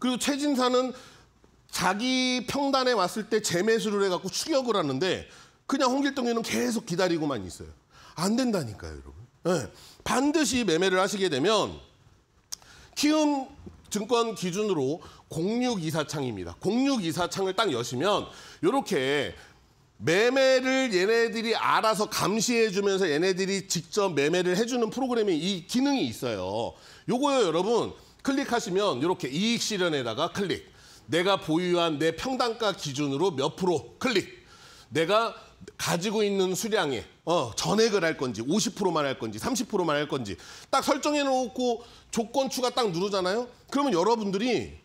그리고 최진사는 자기 평단에 왔을 때 재매수를 해갖고 추격을 하는데 그냥 홍길동이는 계속 기다리고만 있어요. 안 된다니까요, 여러분. 네. 반드시 매매를 하시게 되면 키움 증권 기준으로 0624창입니다. 0624창을 딱 여시면 이렇게 매매를 얘네들이 알아서 감시해주면서 얘네들이 직접 매매를 해주는 프로그램이 이 기능이 있어요. 요거요 여러분 클릭하시면 이렇게 이익 실현에다가 클릭. 내가 보유한 내 평당가 기준으로 몇 프로 클릭. 내가 가지고 있는 수량에 어, 전액을 할 건지 50%만 할 건지 30%만 할 건지 딱 설정해 놓고 조건 추가 딱 누르잖아요. 그러면 여러분들이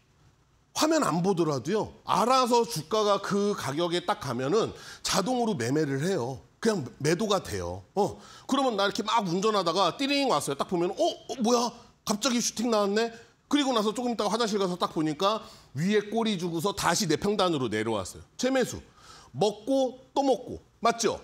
화면 안 보더라도요. 알아서 주가가 그 가격에 딱 가면은 자동으로 매매를 해요. 그냥 매도가 돼요. 어. 그러면 나 이렇게 막 운전하다가 띠링 왔어요. 딱 보면 어, 어 뭐야? 갑자기 슈팅 나왔네. 그리고 나서 조금 있다가 화장실 가서 딱 보니까 위에 꼬리 주고서 다시 내 평단으로 내려왔어요. 최매수. 먹고 또 먹고. 맞죠?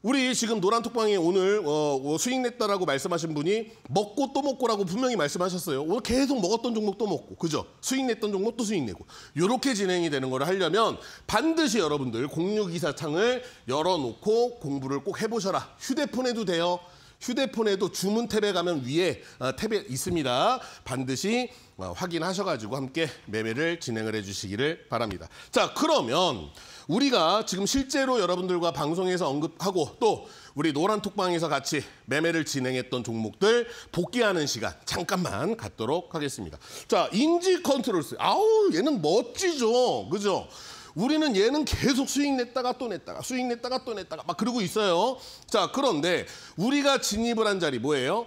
우리 지금 노란 톡방에 오늘 어, 어, 수익 냈다라고 말씀하신 분이 먹고 또 먹고라고 분명히 말씀하셨어요. 오늘 계속 먹었던 종목 또 먹고, 그죠? 수익 냈던 종목 또 수익 내고. 이렇게 진행이 되는 걸 하려면 반드시 여러분들 공유기사창을 열어놓고 공부를 꼭 해보셔라. 휴대폰에도 돼요. 휴대폰에도 주문 탭에 가면 위에 어, 탭에 있습니다. 반드시 어, 확인하셔가지고 함께 매매를 진행을 해주시기를 바랍니다. 자 그러면 우리가 지금 실제로 여러분들과 방송에서 언급하고 또 우리 노란톡방에서 같이 매매를 진행했던 종목들 복귀하는 시간 잠깐만 갖도록 하겠습니다. 자 인지 컨트롤스 아우 얘는 멋지죠 그죠? 우리는 얘는 계속 수익 냈다가 또 냈다가 수익 냈다가 또 냈다가 막 그러고 있어요. 자 그런데 우리가 진입을 한 자리 뭐예요?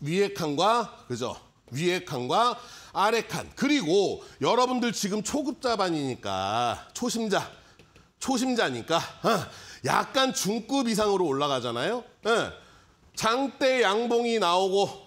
위에 칸과 그죠? 위에 칸과 아래 칸 그리고 여러분들 지금 초급자반이니까 초심자 초심자니까 어, 약간 중급 이상으로 올라가잖아요. 어, 장대 양봉이 나오고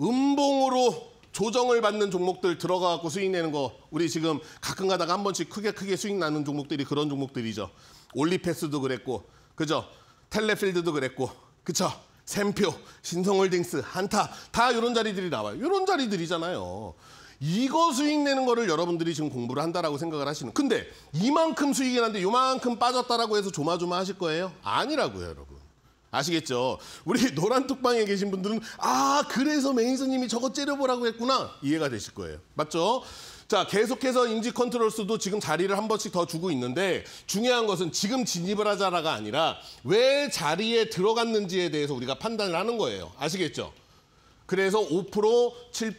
음봉으로 조정을 받는 종목들 들어가갖고 수익 내는 거 우리 지금 가끔 가다가 한 번씩 크게 크게 수익 나는 종목들이 그런 종목들이죠. 올리패스도 그랬고 그죠? 텔레필드도 그랬고 그쵸? 샘표, 신성홀딩스, 한타 다 이런 자리들이 나와요. 이런 자리들이잖아요. 이거 수익 내는 거를 여러분들이 지금 공부를 한다라고 생각을 하시는 근데 이만큼 수익이 나는데 이만큼 빠졌다라고 해서 조마조마 하실 거예요? 아니라고요 여러분. 아시겠죠? 우리 노란 뚝방에 계신 분들은 아 그래서 매니저님이 저거 째려보라고 했구나 이해가 되실 거예요. 맞죠? 자 계속해서 인지 컨트롤 스도 지금 자리를 한 번씩 더 주고 있는데 중요한 것은 지금 진입을 하자라가 아니라 왜 자리에 들어갔는지에 대해서 우리가 판단을 하는 거예요. 아시겠죠? 그래서 5%, 7%,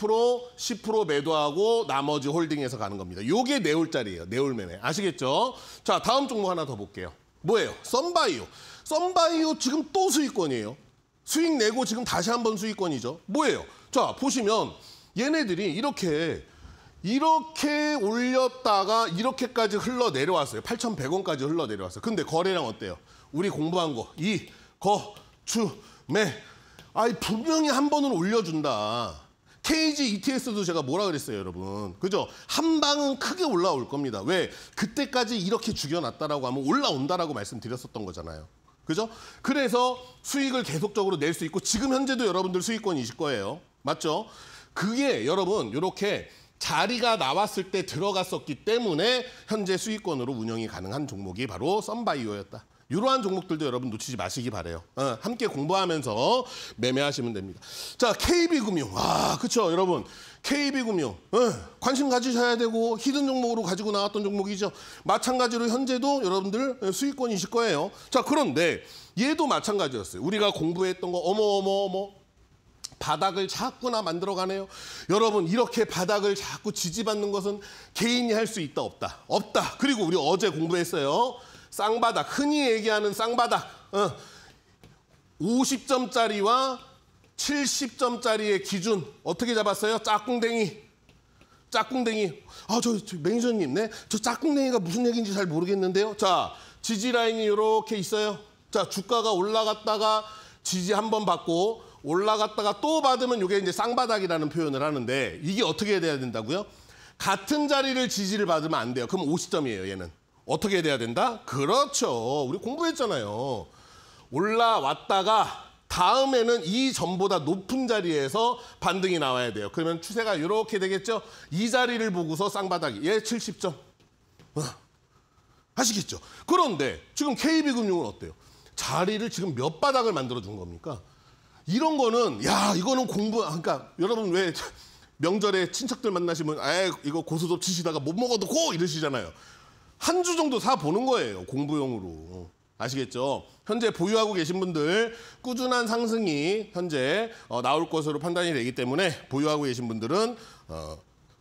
10% 매도하고 나머지 홀딩해서 가는 겁니다. 요게 내울 자리예요. 내울 매매. 아시겠죠? 자 다음 종목 하나 더 볼게요. 뭐예요? 썬바이오. 썸바이오 지금 또 수익권이에요. 수익 내고 지금 다시 한 번 수익권이죠. 뭐예요? 자, 보시면 얘네들이 이렇게 이렇게 올렸다가 이렇게까지 흘러내려왔어요. 8,100원까지 흘러내려왔어요. 근데 거래량 어때요? 우리 공부한 거. 이, 거, 주, 매. 아이 분명히 한 번은 올려준다. KG ETS도 제가 뭐라 그랬어요, 여러분. 그죠? 한 방은 크게 올라올 겁니다. 왜? 그때까지 이렇게 죽여놨다라고 하면 올라온다라고 말씀드렸었던 거잖아요. 그죠? 그래서 수익을 계속적으로 낼 수 있고 지금 현재도 여러분들 수익권이실 거예요. 맞죠? 그게 여러분 이렇게 자리가 나왔을 때 들어갔었기 때문에 현재 수익권으로 운영이 가능한 종목이 바로 썬바이오였다. 이러한 종목들도 여러분 놓치지 마시기 바래요. 어, 함께 공부하면서 매매하시면 됩니다. 자, KB금융. 아, 그렇죠, 여러분. KB금융 예, 관심 가지셔야 되고 히든 종목으로 가지고 나왔던 종목이죠. 마찬가지로 현재도 여러분들 수익권이실 거예요. 자 그런데 얘도 마찬가지였어요. 우리가 공부했던 거 어머어머어머 바닥을 자꾸나 만들어가네요. 여러분 이렇게 바닥을 자꾸 지지받는 것은 개인이 할 수 있다 없다 없다. 그리고 우리 어제 공부했어요. 쌍바닥 흔히 얘기하는 쌍바닥 50점짜리와 어. 70점짜리의 기준 어떻게 잡았어요? 짝꿍댕이. 짝꿍댕이. 아, 저, 저 매니저님, 네? 저 짝꿍댕이가 무슨 얘기인지 잘 모르겠는데요. 자, 지지라인이 이렇게 있어요. 자, 주가가 올라갔다가 지지 한 번 받고 올라갔다가 또 받으면 이게 이제 쌍바닥이라는 표현을 하는데 이게 어떻게 돼야 된다고요? 같은 자리를 지지를 받으면 안 돼요. 그럼 50점이에요, 얘는. 어떻게 돼야 된다? 그렇죠. 우리 공부했잖아요. 올라왔다가 다음에는 이 전보다 높은 자리에서 반등이 나와야 돼요. 그러면 추세가 이렇게 되겠죠? 이 자리를 보고서 쌍바닥이. 얘 예, 70점. 하시겠죠 어, 그런데 지금 KB금융은 어때요? 자리를 지금 몇 바닥을 만들어준 겁니까? 이런 거는 야 이거는 공부 아, 그러니까 여러분 왜 명절에 친척들 만나시면 아 이거 고소도 치시다가 못 먹어도 고 이러시잖아요. 한 주 정도 사 보는 거예요 공부용으로. 아시겠죠? 현재 보유하고 계신 분들 꾸준한 상승이 현재 어, 나올 것으로 판단이 되기 때문에 보유하고 계신 분들은 어,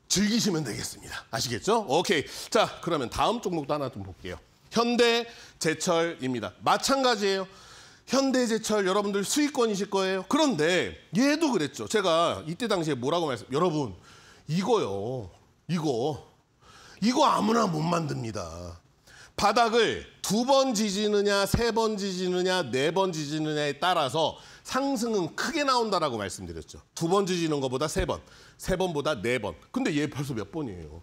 즐기시면 되겠습니다. 아시겠죠? 오케이. 자, 그러면 다음 종목도 하나 좀 볼게요. 현대제철입니다. 마찬가지예요. 현대제철 여러분들 수익권이실 거예요. 그런데 얘도 그랬죠. 제가 이때 당시에 뭐라고 말씀 여러분 이거요. 이거 이거 아무나 못 만듭니다. 바닥을 두 번 지지느냐, 세 번 지지느냐, 네 번 지지느냐에 따라서 상승은 크게 나온다라고 말씀드렸죠. 두 번 지지는 것보다 세 번, 세 번보다 네 번. 근데 얘 벌써 몇 번이에요.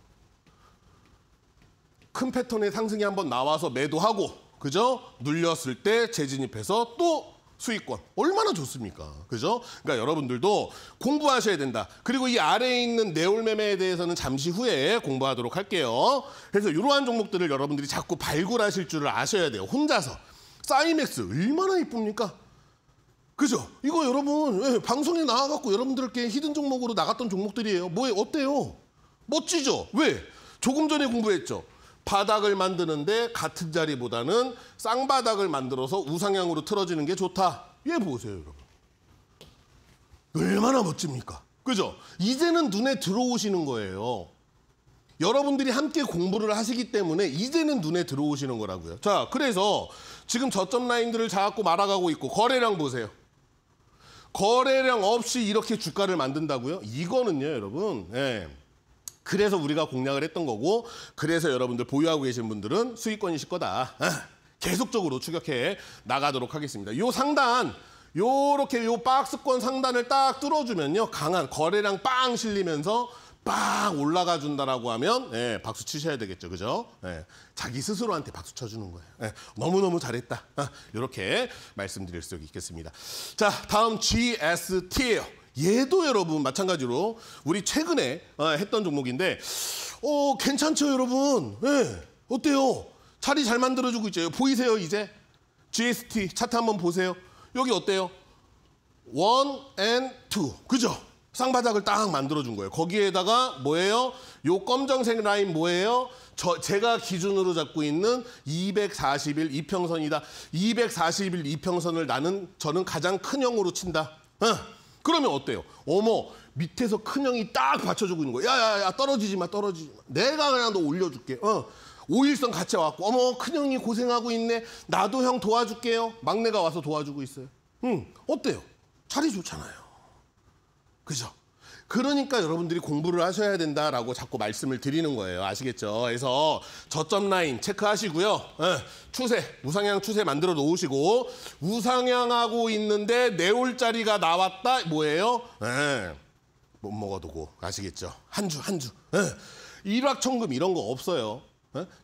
큰 패턴의 상승이 한번 나와서 매도하고, 그죠? 눌렸을 때 재진입해서 또 수익권 얼마나 좋습니까? 그죠? 그러니까 여러분들도 공부하셔야 된다. 그리고 이 아래에 있는 내올매매에 대해서는 잠시 후에 공부하도록 할게요. 그래서 이러한 종목들을 여러분들이 자꾸 발굴하실 줄을 아셔야 돼요. 혼자서. 사이맥스 얼마나 이쁩니까? 그죠? 이거 여러분 예, 방송에 나와갖고 여러분들께 히든 종목으로 나갔던 종목들이에요. 뭐에 어때요? 멋지죠? 왜? 조금 전에 공부했죠. 바닥을 만드는데 같은 자리보다는 쌍바닥을 만들어서 우상향으로 틀어지는 게 좋다. 얘 보세요, 여러분. 얼마나 멋집니까? 그죠? 이제는 눈에 들어오시는 거예요. 여러분들이 함께 공부를 하시기 때문에 이제는 눈에 들어오시는 거라고요. 자, 그래서 지금 저점 라인들을 잡고 말아가고 있고 거래량 보세요. 거래량 없이 이렇게 주가를 만든다고요? 이거는요, 여러분. 예. 그래서 우리가 공략을 했던 거고 그래서 여러분들 보유하고 계신 분들은 수익권이실 거다. 아, 계속적으로 추격해 나가도록 하겠습니다. 요 상단 요렇게 요 박스권 상단을 딱 뚫어주면요. 강한 거래량 빵 실리면서 빵 올라가 준다라고 하면 예, 박수 치셔야 되겠죠. 그죠? 예, 자기 스스로한테 박수 쳐주는 거예요. 예, 너무너무 잘했다. 아, 이렇게 말씀드릴 수 있겠습니다. 자, 다음 GST예요. 얘도 여러분 마찬가지로 우리 최근에 어, 했던 종목인데 어 괜찮죠 여러분? 네, 어때요? 차리잘 만들어주고 있죠. 보이세요 이제? GST 차트 한번 보세요. 여기 어때요? 원앤투 그죠? 쌍바닥을 딱 만들어준 거예요. 거기에다가 뭐예요? 요 검정색 라인 뭐예요? 저 제가 기준으로 잡고 있는 240일 이평선이다. 240일 이평선을 나는 저는 가장 큰 형으로 친다. 어. 그러면 어때요? 어머 밑에서 큰형이 딱 받쳐주고 있는 거야. 야야야 떨어지지 마 떨어지지 마. 내가 그냥 너 올려줄게. 어. 오일성 같이 와갖고 어머 큰형이 고생하고 있네. 나도 형 도와줄게요. 막내가 와서 도와주고 있어요. 응 어때요? 자리 좋잖아요. 그죠? 그러니까 여러분들이 공부를 하셔야 된다라고 자꾸 말씀을 드리는 거예요. 아시겠죠? 그래서 저점 라인 체크하시고요. 예, 추세, 우상향 추세 만들어 놓으시고 우상향하고 있는데 내올자리가 네 나왔다? 뭐예요? 예, 못 먹어두고 아시겠죠? 한 주, 한 주. 예, 일확천금 이런 거 없어요.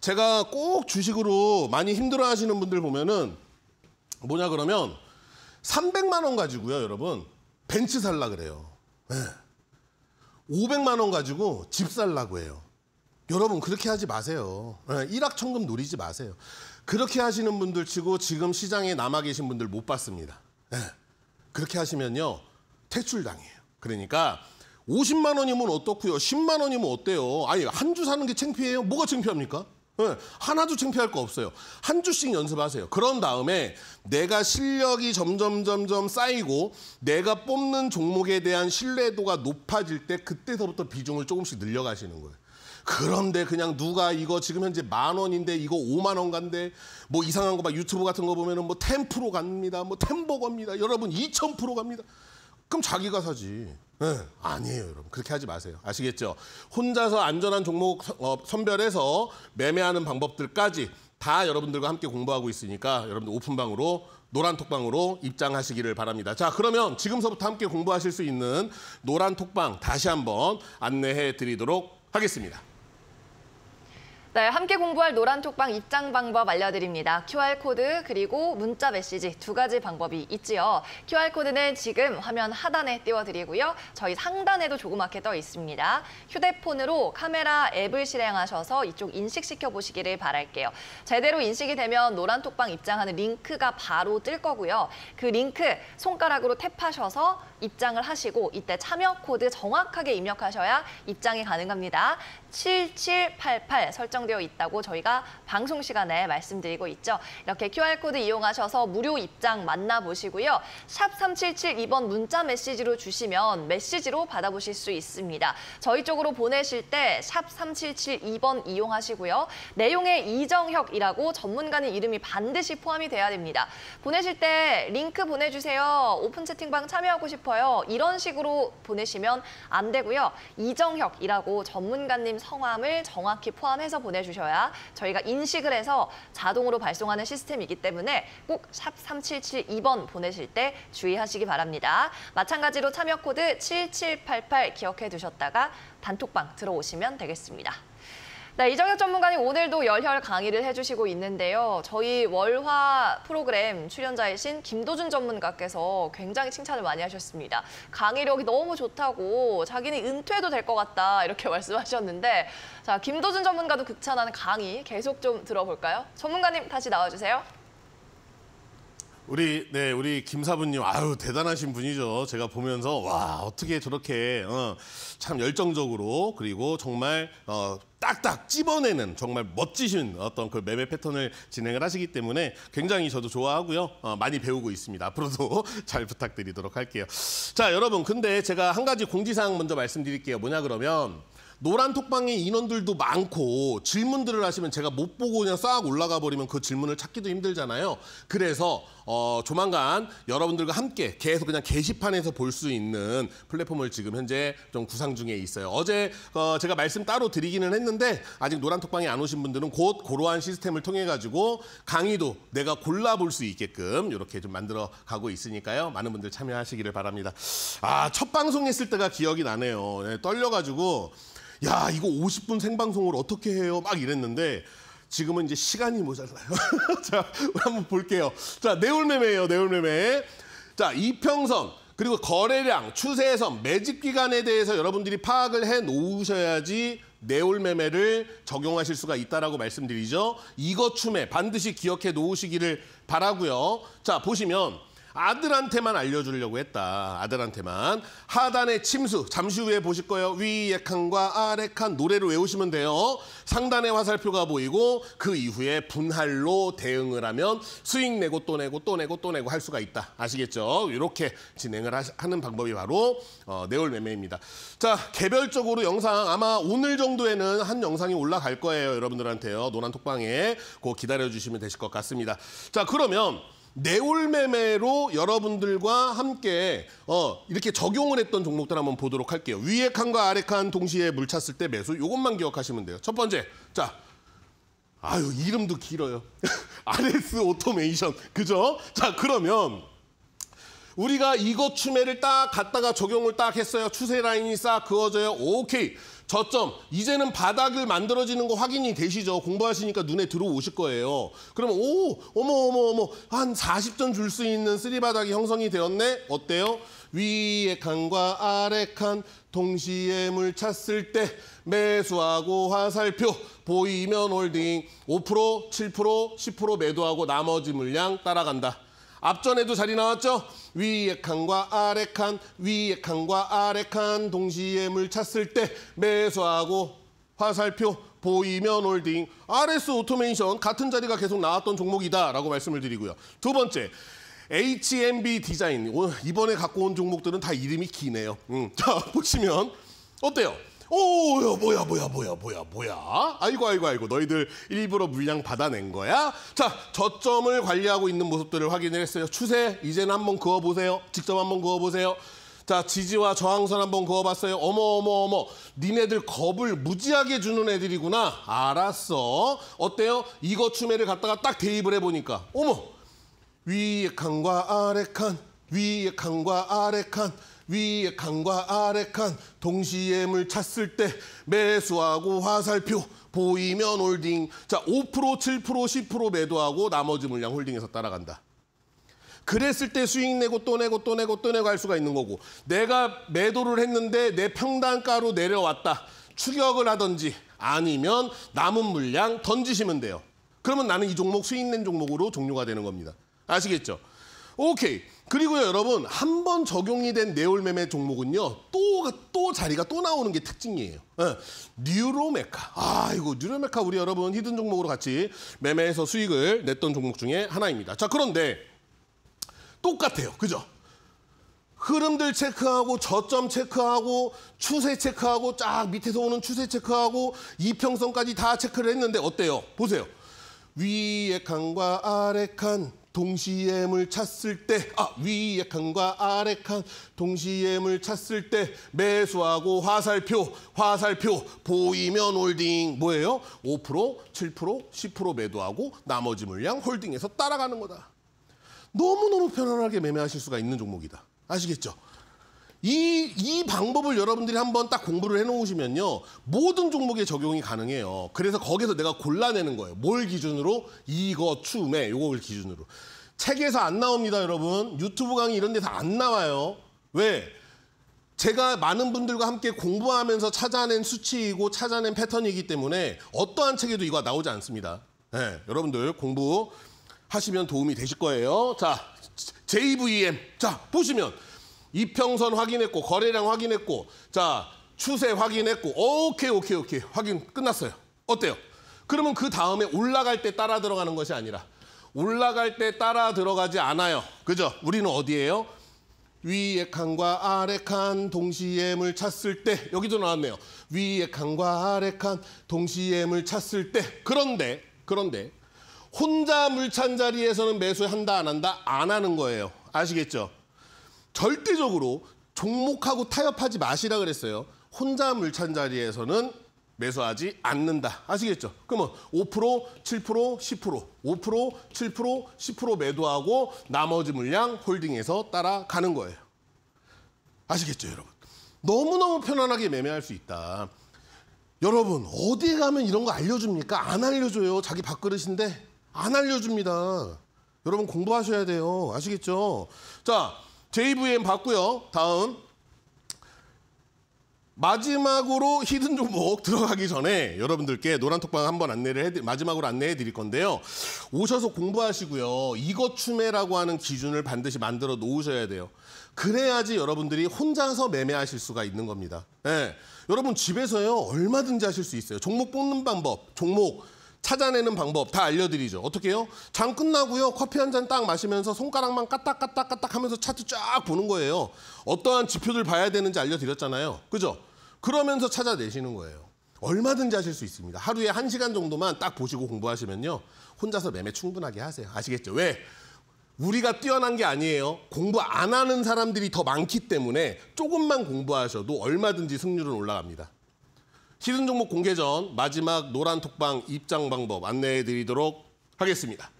제가 꼭 주식으로 많이 힘들어하시는 분들 보면은 뭐냐 그러면 300만 원 가지고요, 여러분. 벤츠 살라 그래요. 에. 500만 원 가지고 집 살라고 해요. 여러분 그렇게 하지 마세요. 예, 일확천금 노리지 마세요. 그렇게 하시는 분들 치고 지금 시장에 남아 계신 분들 못 봤습니다. 예, 그렇게 하시면요. 퇴출당해요. 그러니까 50만 원이면 어떻고요. 10만 원이면 어때요. 아니 한 주 사는 게 창피해요. 뭐가 창피합니까? 예, 하나도 창피할 거 없어요. 한 주씩 연습하세요. 그런 다음에 내가 실력이 점점 점점 쌓이고 내가 뽑는 종목에 대한 신뢰도가 높아질 때 그때서부터 비중을 조금씩 늘려가시는 거예요. 그런데 그냥 누가 이거 지금 현재 만 원인데 이거 오만원 간대 뭐 이상한 거 봐 유튜브 같은 거 보면은 뭐 10% 갑니다. 뭐템버거니다 여러분 이천 프로 갑니다. 그럼 자기가 사지. 네, 아니에요, 여러분. 그렇게 하지 마세요. 아시겠죠? 혼자서 안전한 종목 어, 선별해서 매매하는 방법들까지 다 여러분들과 함께 공부하고 있으니까 여러분들 오픈방으로 노란 톡방으로 입장하시기를 바랍니다. 자, 그러면 지금서부터 함께 공부하실 수 있는 노란 톡방 다시 한번 안내해 드리도록 하겠습니다. 네, 함께 공부할 노란톡방 입장 방법 알려드립니다. QR코드 그리고 문자 메시지 두 가지 방법이 있지요. QR코드는 지금 화면 하단에 띄워드리고요. 저희 상단에도 조그맣게 떠 있습니다. 휴대폰으로 카메라 앱을 실행하셔서 이쪽 인식시켜 보시기를 바랄게요. 제대로 인식이 되면 노란톡방 입장하는 링크가 바로 뜰 거고요. 그 링크 손가락으로 탭하셔서 입장을 하시고 이때 참여 코드 정확하게 입력하셔야 입장이 가능합니다. 7788 설정되어 있다고 저희가 방송 시간에 말씀드리고 있죠. 이렇게 QR코드 이용하셔서 무료 입장 만나보시고요. 샵 3772번 문자 메시지로 주시면 메시지로 받아보실 수 있습니다. 저희 쪽으로 보내실 때 샵 3772번 이용하시고요. 내용에 이정혁이라고 전문가는 이름이 반드시 포함이 돼야 됩니다. 보내실 때 링크 보내주세요. 오픈 채팅방 참여하고 싶어 싶어요. 이런 식으로 보내시면 안 되고요. 이정혁이라고 전문가님 성함을 정확히 포함해서 보내주셔야 저희가 인식을 해서 자동으로 발송하는 시스템이기 때문에 꼭 샵 3772번 보내실 때 주의하시기 바랍니다. 마찬가지로 참여 코드 7788 기억해 두셨다가 단톡방 들어오시면 되겠습니다. 네, 이정혁 전문가님 오늘도 열혈 강의를 해주시고 있는데요. 저희 월화 프로그램 출연자이신 김도준 전문가께서 굉장히 칭찬을 많이 하셨습니다. 강의력이 너무 좋다고 자기는 은퇴도 될 것 같다 이렇게 말씀하셨는데 자 김도준 전문가도 극찬하는 강의 계속 좀 들어볼까요? 전문가님 다시 나와주세요. 우리 네 우리 김사부님 아유 대단하신 분이죠. 제가 보면서 와 어떻게 저렇게 어, 참 열정적으로 그리고 정말 어, 딱딱 찝어내는 정말 멋지신 어떤 그 매매 패턴을 진행을 하시기 때문에 굉장히 저도 좋아하고요. 어, 많이 배우고 있습니다. 앞으로도 잘 부탁드리도록 할게요. 자, 여러분 근데 제가 한 가지 공지사항 먼저 말씀드릴게요. 뭐냐 그러면 노란 톡방의 인원들도 많고 질문들을 하시면 제가 못 보고 그냥 싹 올라가 버리면 그 질문을 찾기도 힘들잖아요. 그래서 어, 조만간 여러분들과 함께 계속 그냥 게시판에서 볼 수 있는 플랫폼을 지금 현재 좀 구상 중에 있어요. 어제 어, 제가 말씀 따로 드리기는 했는데 아직 노란 톡방에 안 오신 분들은 곧고러한 시스템을 통해 가지고 강의도 내가 골라볼 수 있게끔 이렇게 좀 만들어 가고 있으니까요. 많은 분들 참여하시기를 바랍니다. 아, 첫 방송했을 때가 기억이 나네요. 네, 떨려가지고 야 이거 50분 생방송을 어떻게 해요? 막 이랬는데 지금은 이제 시간이 모자라요. 자, 한번 볼게요. 자, 내울매매예요, 내울매매. 자, 이평선. 그리고 거래량, 추세선, 매집 기간에 대해서 여러분들이 파악을 해 놓으셔야지 내올 매매를 적용하실 수가 있다라고 말씀드리죠. 이거 춤에 반드시 기억해 놓으시기를 바라고요. 자, 보시면 아들한테만 알려주려고 했다. 아들한테만. 하단의 침수, 잠시 후에 보실 거예요. 위의 칸과 아래 칸 노래를 외우시면 돼요. 상단의 화살표가 보이고 그 이후에 분할로 대응을 하면 수익 내고 또 내고 또 내고 또 내고 할 수가 있다. 아시겠죠? 이렇게 진행을 하는 방법이 바로 어, 네올 매매입니다. 자, 개별적으로 영상 아마 오늘 정도에는 한 영상이 올라갈 거예요. 여러분들한테요. 노란 톡방에 꼭 기다려주시면 되실 것 같습니다. 자, 그러면 내올매매로 여러분들과 함께 어, 이렇게 적용을 했던 종목들 한번 보도록 할게요. 위에 칸과 아래 칸 동시에 물 찼을 때 매수 이것만 기억하시면 돼요. 첫 번째, 자 아유 이름도 길어요. RS 오토메이션 그죠? 자 그러면 우리가 이거 추매를 딱 갖다가 적용을 딱 했어요. 추세 라인이 싹 그어져요. 오케이. 저점, 이제는 바닥을 만들어지는 거 확인이 되시죠? 공부하시니까 눈에 들어오실 거예요. 그럼면 오, 어머, 어머, 어머, 한 40점 줄 수 있는 쓰리바닥이 형성이 되었네? 어때요? 위에 칸과 아래 칸 동시에 물 찼을 때 매수하고 화살표 보이면 홀딩 5%, 7%, 10% 매도하고 나머지 물량 따라간다. 앞전에도 자리 나왔죠? 위의 칸과 아래 칸, 위의 칸과 아래 칸 동시에 물 찼을 때 매수하고 화살표 보이면 홀딩 RS 오토메이션 같은 자리가 계속 나왔던 종목이다라고 말씀을 드리고요. 두 번째 HMB 디자인 이번에 갖고 온 종목들은 다 이름이 기네요. 음. 자 보시면 어때요? 오, 야, 뭐야, 뭐야, 뭐야, 뭐야, 뭐야. 아이고, 아이고, 아이고, 너희들 일부러 물량 받아낸 거야? 자, 저점을 관리하고 있는 모습들을 확인을 했어요. 추세, 이제는 한번 그어보세요. 직접 한번 그어보세요. 자, 지지와 저항선 한번 그어봤어요. 어머, 어머, 어머. 니네들 겁을 무지하게 주는 애들이구나. 알았어. 어때요? 이거 추매를 갖다가 딱 대입을 해보니까. 어머! 위에 칸과 아래 칸, 위에 칸과 아래 칸, 위에 칸과 아래 칸 동시에 물 찼을 때 매수하고 화살표 보이면 홀딩 자5% 7% 10% 매도하고 나머지 물량 홀딩해서 따라간다. 그랬을 때 수익 내고 또 내고 또 내고 또 내고 할 수가 있는 거고 내가 매도를 했는데 내 평단가로 내려왔다. 추격을 하든지 아니면 남은 물량 던지시면 돼요. 그러면 나는 이 종목 수익 낸 종목으로 종료가 되는 겁니다. 아시겠죠? 오케이. 그리고요 여러분 한 번 적용이 된 네올매매 종목은요 또또 자리가 또 나오는 게 특징이에요. 네. 뉴로메카. 아 이거 뉴로메카 우리 여러분 히든 종목으로 같이 매매해서 수익을 냈던 종목 중에 하나입니다. 자 그런데 똑같아요. 그죠? 흐름들 체크하고 저점 체크하고 추세 체크하고 쫙 밑에서 오는 추세 체크하고 이평선까지 다 체크를 했는데 어때요? 보세요. 위에 칸과 아래 칸 동시에 을 찾을 때 아, 위에 칸과 아래 칸 동시에 을 찾을 때 매수하고 화살표 화살표 보이면 홀딩 뭐예요? 5% 7% 10% 매도하고 나머지 물량 홀딩해서 따라가는 거다. 너무너무 편안하게 매매하실 수가 있는 종목이다. 아시겠죠? 이, 이 방법을 여러분들이 한번 딱 공부를 해놓으시면요. 모든 종목에 적용이 가능해요. 그래서 거기서 내가 골라내는 거예요. 뭘 기준으로? 이거, 추매, 요걸 기준으로. 책에서 안 나옵니다, 여러분. 유튜브 강의 이런 데서 안 나와요. 왜? 제가 많은 분들과 함께 공부하면서 찾아낸 수치이고 찾아낸 패턴이기 때문에 어떠한 책에도 이거 나오지 않습니다. 네, 여러분들 공부하시면 도움이 되실 거예요. 자, JVM. 자, 보시면. 이평선 확인했고 거래량 확인했고 자 추세 확인했고 오케이 오케이 오케이 확인 끝났어요. 어때요? 그러면 그 다음에 올라갈 때 따라 들어가는 것이 아니라 올라갈 때 따라 들어가지 않아요. 그죠? 우리는 어디에요 위의 칸과 아래 칸 동시에 물 찼을 때 여기도 나왔네요. 위의 칸과 아래 칸 동시에 물 찼을 때 그런데 그런데 혼자 물 찬 자리에서는 매수한다 안 한다 안 하는 거예요. 아시겠죠? 절대적으로 종목하고 타협하지 마시라 그랬어요. 혼자 물찬 자리에서는 매수하지 않는다. 아시겠죠? 그러면 5%, 7%, 10%, 5%, 7%, 10% 매도하고 나머지 물량 홀딩해서 따라가는 거예요. 아시겠죠, 여러분? 너무너무 편안하게 매매할 수 있다. 여러분, 어디에 가면 이런 거 알려줍니까? 안 알려줘요. 자기 밥그릇인데 안 알려줍니다. 여러분 공부하셔야 돼요. 아시겠죠? 자, JVM 봤고요. 다음. 마지막으로 히든 종목 들어가기 전에 여러분들께 노란톡방 한 번 안내를 해드, 마지막으로 안내해 드릴 건데요. 오셔서 공부하시고요. 이것 추매라고 하는 기준을 반드시 만들어 놓으셔야 돼요. 그래야지 여러분들이 혼자서 매매하실 수가 있는 겁니다. 예. 여러분 집에서요 얼마든지 하실 수 있어요. 종목 뽑는 방법, 종목 찾아내는 방법 다 알려드리죠. 어떻게 해요? 장 끝나고요. 커피 한 잔 딱 마시면서 손가락만 까딱까딱까딱 하면서 차트 쫙 보는 거예요. 어떠한 지표들 봐야 되는지 알려드렸잖아요. 그죠? 그러면서 찾아내시는 거예요. 얼마든지 하실 수 있습니다. 하루에 한시간 정도만 딱 보시고 공부하시면요. 혼자서 매매 충분하게 하세요. 아시겠죠? 왜? 우리가 뛰어난 게 아니에요. 공부 안 하는 사람들이 더 많기 때문에 조금만 공부하셔도 얼마든지 승률은 올라갑니다. 시즌 종목 공개 전 마지막 노란 톡방 입장 방법 안내해 드리도록 하겠습니다.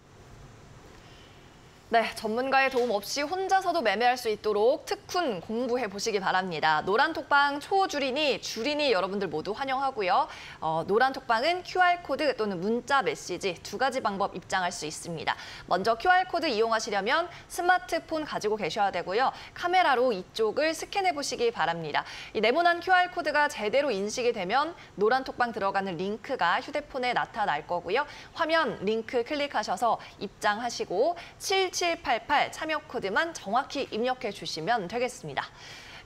네, 전문가의 도움 없이 혼자서도 매매할 수 있도록 특훈 공부해 보시기 바랍니다. 노란톡방 초주린이, 주린이 여러분들 모두 환영하고요. 어, 노란톡방은 QR코드 또는 문자 메시지 두 가지 방법 입장할 수 있습니다. 먼저 QR코드 이용하시려면 스마트폰 가지고 계셔야 되고요. 카메라로 이쪽을 스캔해 보시기 바랍니다. 이 네모난 QR코드가 제대로 인식이 되면 노란톡방 들어가는 링크가 휴대폰에 나타날 거고요. 화면 링크 클릭하셔서 입장하시고 7 3788 참여 코드만 정확히 입력해 주시면 되겠습니다.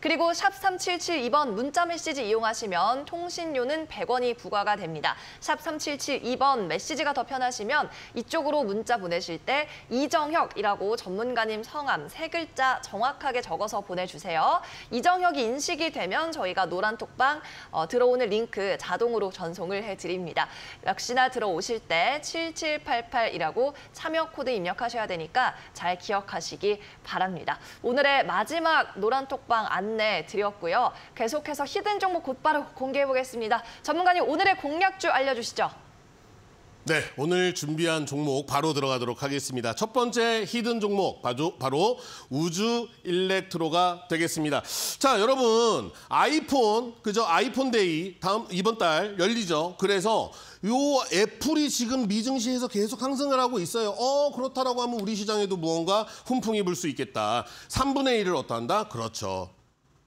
그리고 샵 3772번 문자 메시지 이용하시면 통신료는 100원이 부과가 됩니다. 샵 3772번 메시지가 더 편하시면 이쪽으로 문자 보내실 때 이정혁이라고 전문가님 성함 세 글자 정확하게 적어서 보내주세요. 이정혁이 인식이 되면 저희가 노란톡방 어, 들어오는 링크 자동으로 전송을 해드립니다. 역시나 들어오실 때 7788이라고 참여 코드 입력하셔야 되니까 잘 기억하시기 바랍니다. 오늘의 마지막 노란톡방 안내 안내드렸고요. 계속해서 히든 종목 곧바로 공개해보겠습니다. 전문가님 오늘의 공략주 알려주시죠. 네, 오늘 준비한 종목 바로 들어가도록 하겠습니다. 첫 번째 히든 종목 바로, 바로 우주 일렉트로가 되겠습니다. 자, 여러분 아이폰 그죠 아이폰 데이 다음 이번 달 열리죠. 그래서 요 애플이 지금 미증시에서 계속 상승을 하고 있어요. 어 그렇다라고 하면 우리 시장에도 무언가 훈풍이 불 수 있겠다. 3분의 1을 어떠한다? 그렇죠.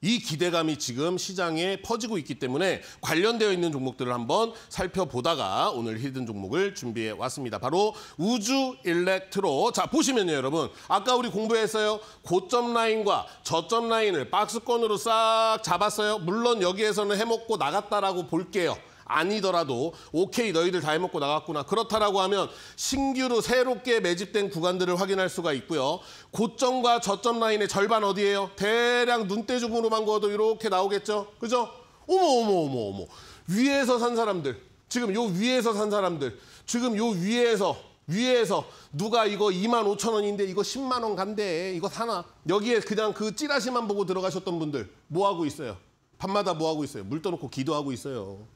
이 기대감이 지금 시장에 퍼지고 있기 때문에 관련되어 있는 종목들을 한번 살펴보다가 오늘 히든 종목을 준비해 왔습니다. 바로 우주 일렉트로. 자, 보시면요, 여러분. 아까 우리 공부했어요. 고점 라인과 저점 라인을 박스권으로 싹 잡았어요. 물론 여기에서는 해먹고 나갔다라고 볼게요. 아니더라도 오케이 너희들 다 해먹고 나갔구나 그렇다라고 하면 신규로 새롭게 매집된 구간들을 확인할 수가 있고요. 고점과 저점 라인의 절반 어디예요? 대략 눈대중으로만 그어도 이렇게 나오겠죠? 그죠? 어머 어머 어머 어머 위에서 산 사람들 지금 요 위에서 산 사람들 지금 요 위에서 위에서 누가 이거 2만 5천 원인데 이거 10만 원 간대 이거 사나 여기에 그냥 그 찌라시만 보고 들어가셨던 분들 뭐 하고 있어요? 밤마다 뭐 하고 있어요? 물 떠놓고 기도하고 있어요.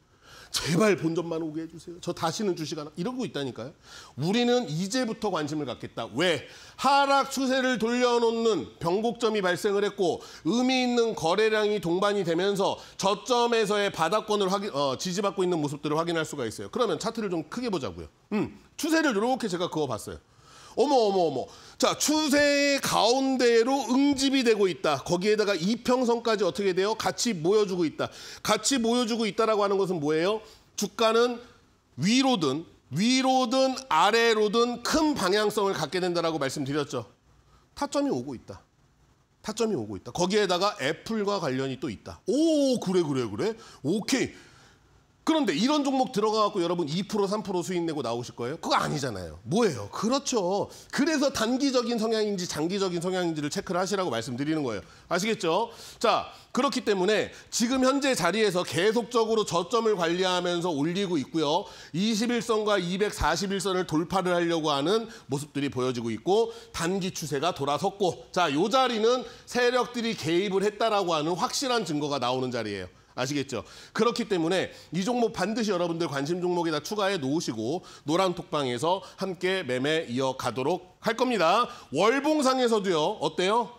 제발 본전만 오게 해주세요. 저 다시는 주식 하나 이러고 있다니까요. 우리는 이제부터 관심을 갖겠다. 왜? 하락 추세를 돌려놓는 변곡점이 발생을 했고 의미 있는 거래량이 동반이 되면서 저점에서의 바닥권을 확인, 어, 지지받고 있는 모습들을 확인할 수가 있어요. 그러면 차트를 좀 크게 보자고요. 음, 추세를 이렇게 제가 그어봤어요. 어머 어머 어머 자, 추세의 가운데로 응집이 되고 있다. 거기에다가 이평선까지 어떻게 돼요? 같이 모여주고 있다. 같이 모여주고 있다라고 하는 것은 뭐예요? 주가는 위로든 위로든 아래로든 큰 방향성을 갖게 된다라고 말씀드렸죠. 타점이 오고 있다. 타점이 오고 있다. 거기에다가 애플과 관련이 또 있다. 오, 그래, 그래, 그래. 오케이. 그런데 이런 종목 들어가갖고 여러분 2% 3% 수익 내고 나오실 거예요? 그거 아니잖아요. 뭐예요? 그렇죠. 그래서 단기적인 성향인지 장기적인 성향인지를 체크를 하시라고 말씀드리는 거예요. 아시겠죠? 자, 그렇기 때문에 지금 현재 자리에서 계속적으로 저점을 관리하면서 올리고 있고요. 21선과 241선을 돌파를 하려고 하는 모습들이 보여지고 있고 단기 추세가 돌아섰고 자, 요 자리는 세력들이 개입을 했다라고 하는 확실한 증거가 나오는 자리예요. 아시겠죠? 그렇기 때문에 이 종목 반드시 여러분들 관심 종목에다 추가해 놓으시고 노란톡방에서 함께 매매 이어가도록 할 겁니다. 월봉상에서도요. 어때요?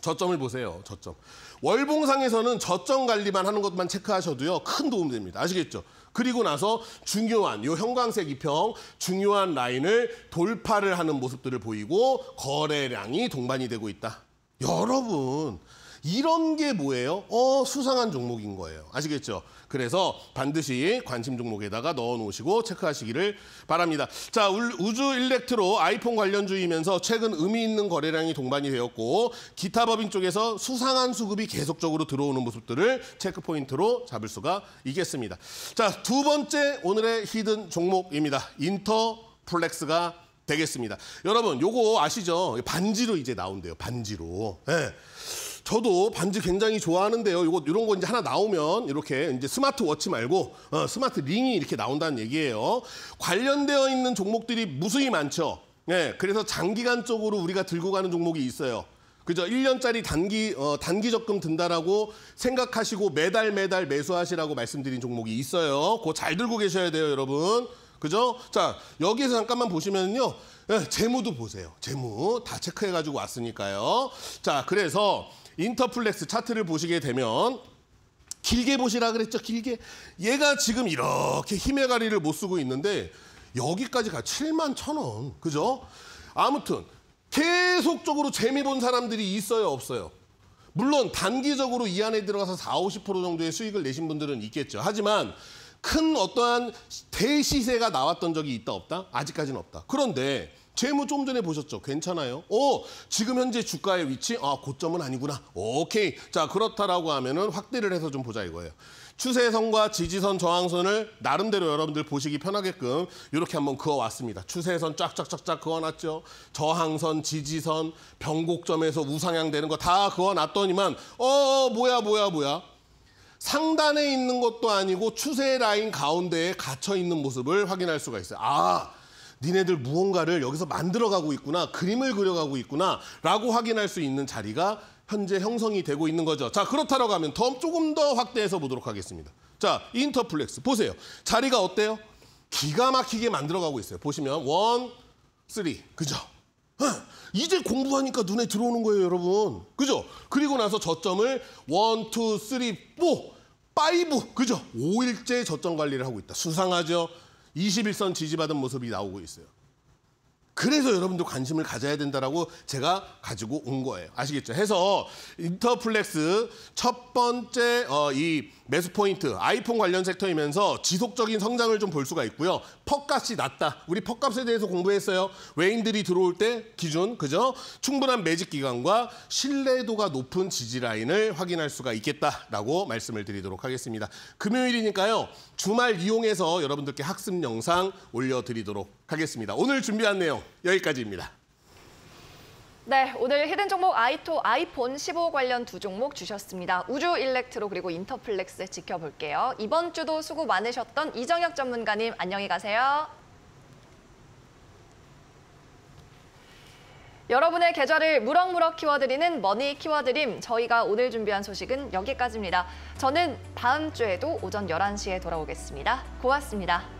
저점을 보세요. 저점. 월봉상에서는 저점 관리만 하는 것만 체크하셔도요. 큰 도움 됩니다. 아시겠죠? 그리고 나서 중요한 요 형광색 2평 중요한 라인을 돌파를 하는 모습들을 보이고 거래량이 동반이 되고 있다. 여러분 이런 게 뭐예요? 어, 수상한 종목인 거예요. 아시겠죠? 그래서 반드시 관심 종목에다가 넣어놓으시고 체크하시기를 바랍니다. 자, 우주 일렉트로 아이폰 관련주이면서 최근 의미 있는 거래량이 동반이 되었고 기타 법인 쪽에서 수상한 수급이 계속적으로 들어오는 모습들을 체크 포인트로 잡을 수가 있겠습니다. 자, 두 번째 오늘의 히든 종목입니다. 인터플렉스가 되겠습니다. 여러분, 요거 아시죠? 반지로 이제 나온대요. 반지로. 네. 저도 반지 굉장히 좋아하는데요. 요거 이런 거 이제 하나 나오면 이렇게 이제 스마트 워치 말고 어, 스마트 링이 이렇게 나온다는 얘기예요. 관련되어 있는 종목들이 무수히 많죠. 네, 그래서 장기간적으로 우리가 들고 가는 종목이 있어요. 그죠? 1년짜리 단기 어, 단기 적금 든다라고 생각하시고 매달 매달 매수하시라고 말씀드린 종목이 있어요. 그거 잘 들고 계셔야 돼요, 여러분. 그죠? 자, 여기에서 잠깐만 보시면요. 예, 재무도 보세요. 재무 다 체크해가지고 왔으니까요. 자, 그래서 인터플렉스 차트를 보시게 되면 길게 보시라 그랬죠, 길게. 얘가 지금 이렇게 힘의 가리를 못 쓰고 있는데 여기까지 가 7만 천 원, 그죠? 아무튼 계속적으로 재미 본 사람들이 있어요, 없어요? 물론 단기적으로 이 안에 들어가서 4, 50% 정도의 수익을 내신 분들은 있겠죠. 하지만 큰 어떠한 대시세가 나왔던 적이 있다 없다? 아직까지는 없다. 그런데 재무 좀 전에 보셨죠? 괜찮아요. 어, 지금 현재 주가의 위치? 아, 고점은 아니구나. 오케이. 자, 그렇다라고 하면은 확대를 해서 좀 보자 이거예요. 추세선과 지지선, 저항선을 나름대로 여러분들 보시기 편하게끔 이렇게 한번 그어왔습니다. 추세선 쫙쫙쫙쫙 그어놨죠. 저항선, 지지선, 변곡점에서 우상향 되는 거 다 그어놨더니만 어, 어, 뭐야, 뭐야, 뭐야. 상단에 있는 것도 아니고 추세 라인 가운데에 갇혀 있는 모습을 확인할 수가 있어요. 아, 니네들 무언가를 여기서 만들어가고 있구나, 그림을 그려가고 있구나 라고 확인할 수 있는 자리가 현재 형성이 되고 있는 거죠. 자, 그렇다라고 하면 더 조금 더 확대해서 보도록 하겠습니다. 자, 인터플렉스 보세요. 자리가 어때요? 기가 막히게 만들어가고 있어요. 보시면 원, 쓰리, 그죠? 이제 공부하니까 눈에 들어오는 거예요, 여러분. 그죠? 그리고 나서 저점을 원, 투, 쓰리, 포, 파이브, 그죠? 5일째 저점 관리를 하고 있다. 수상하죠? 21선 지지받은 모습이 나오고 있어요. 그래서 여러분도 관심을 가져야 된다라고 제가 가지고 온 거예요. 아시겠죠? 해서 인터플렉스 첫 번째 어, 이 매수 포인트, 아이폰 관련 섹터이면서 지속적인 성장을 좀 볼 수가 있고요. 퍼값이 낮다. 우리 퍼값에 대해서 공부했어요. 외인들이 들어올 때 기준, 그죠? 충분한 매직 기간과 신뢰도가 높은 지지 라인을 확인할 수가 있겠다라고 말씀을 드리도록 하겠습니다. 금요일이니까요. 주말 이용해서 여러분들께 학습 영상 올려드리도록 하겠습니다. 오늘 준비한 내용 여기까지입니다. 네, 오늘 히든 종목 아이토 아이폰 15 관련 두 종목 주셨습니다. 우주 일렉트로 그리고 인터플렉스 지켜볼게요. 이번 주도 수고 많으셨던 이정혁 전문가님 안녕히 가세요. 여러분의 계좌를 무럭무럭 키워드리는 머니 키워드림 저희가 오늘 준비한 소식은 여기까지입니다. 저는 다음 주에도 오전 11시에 돌아오겠습니다. 고맙습니다.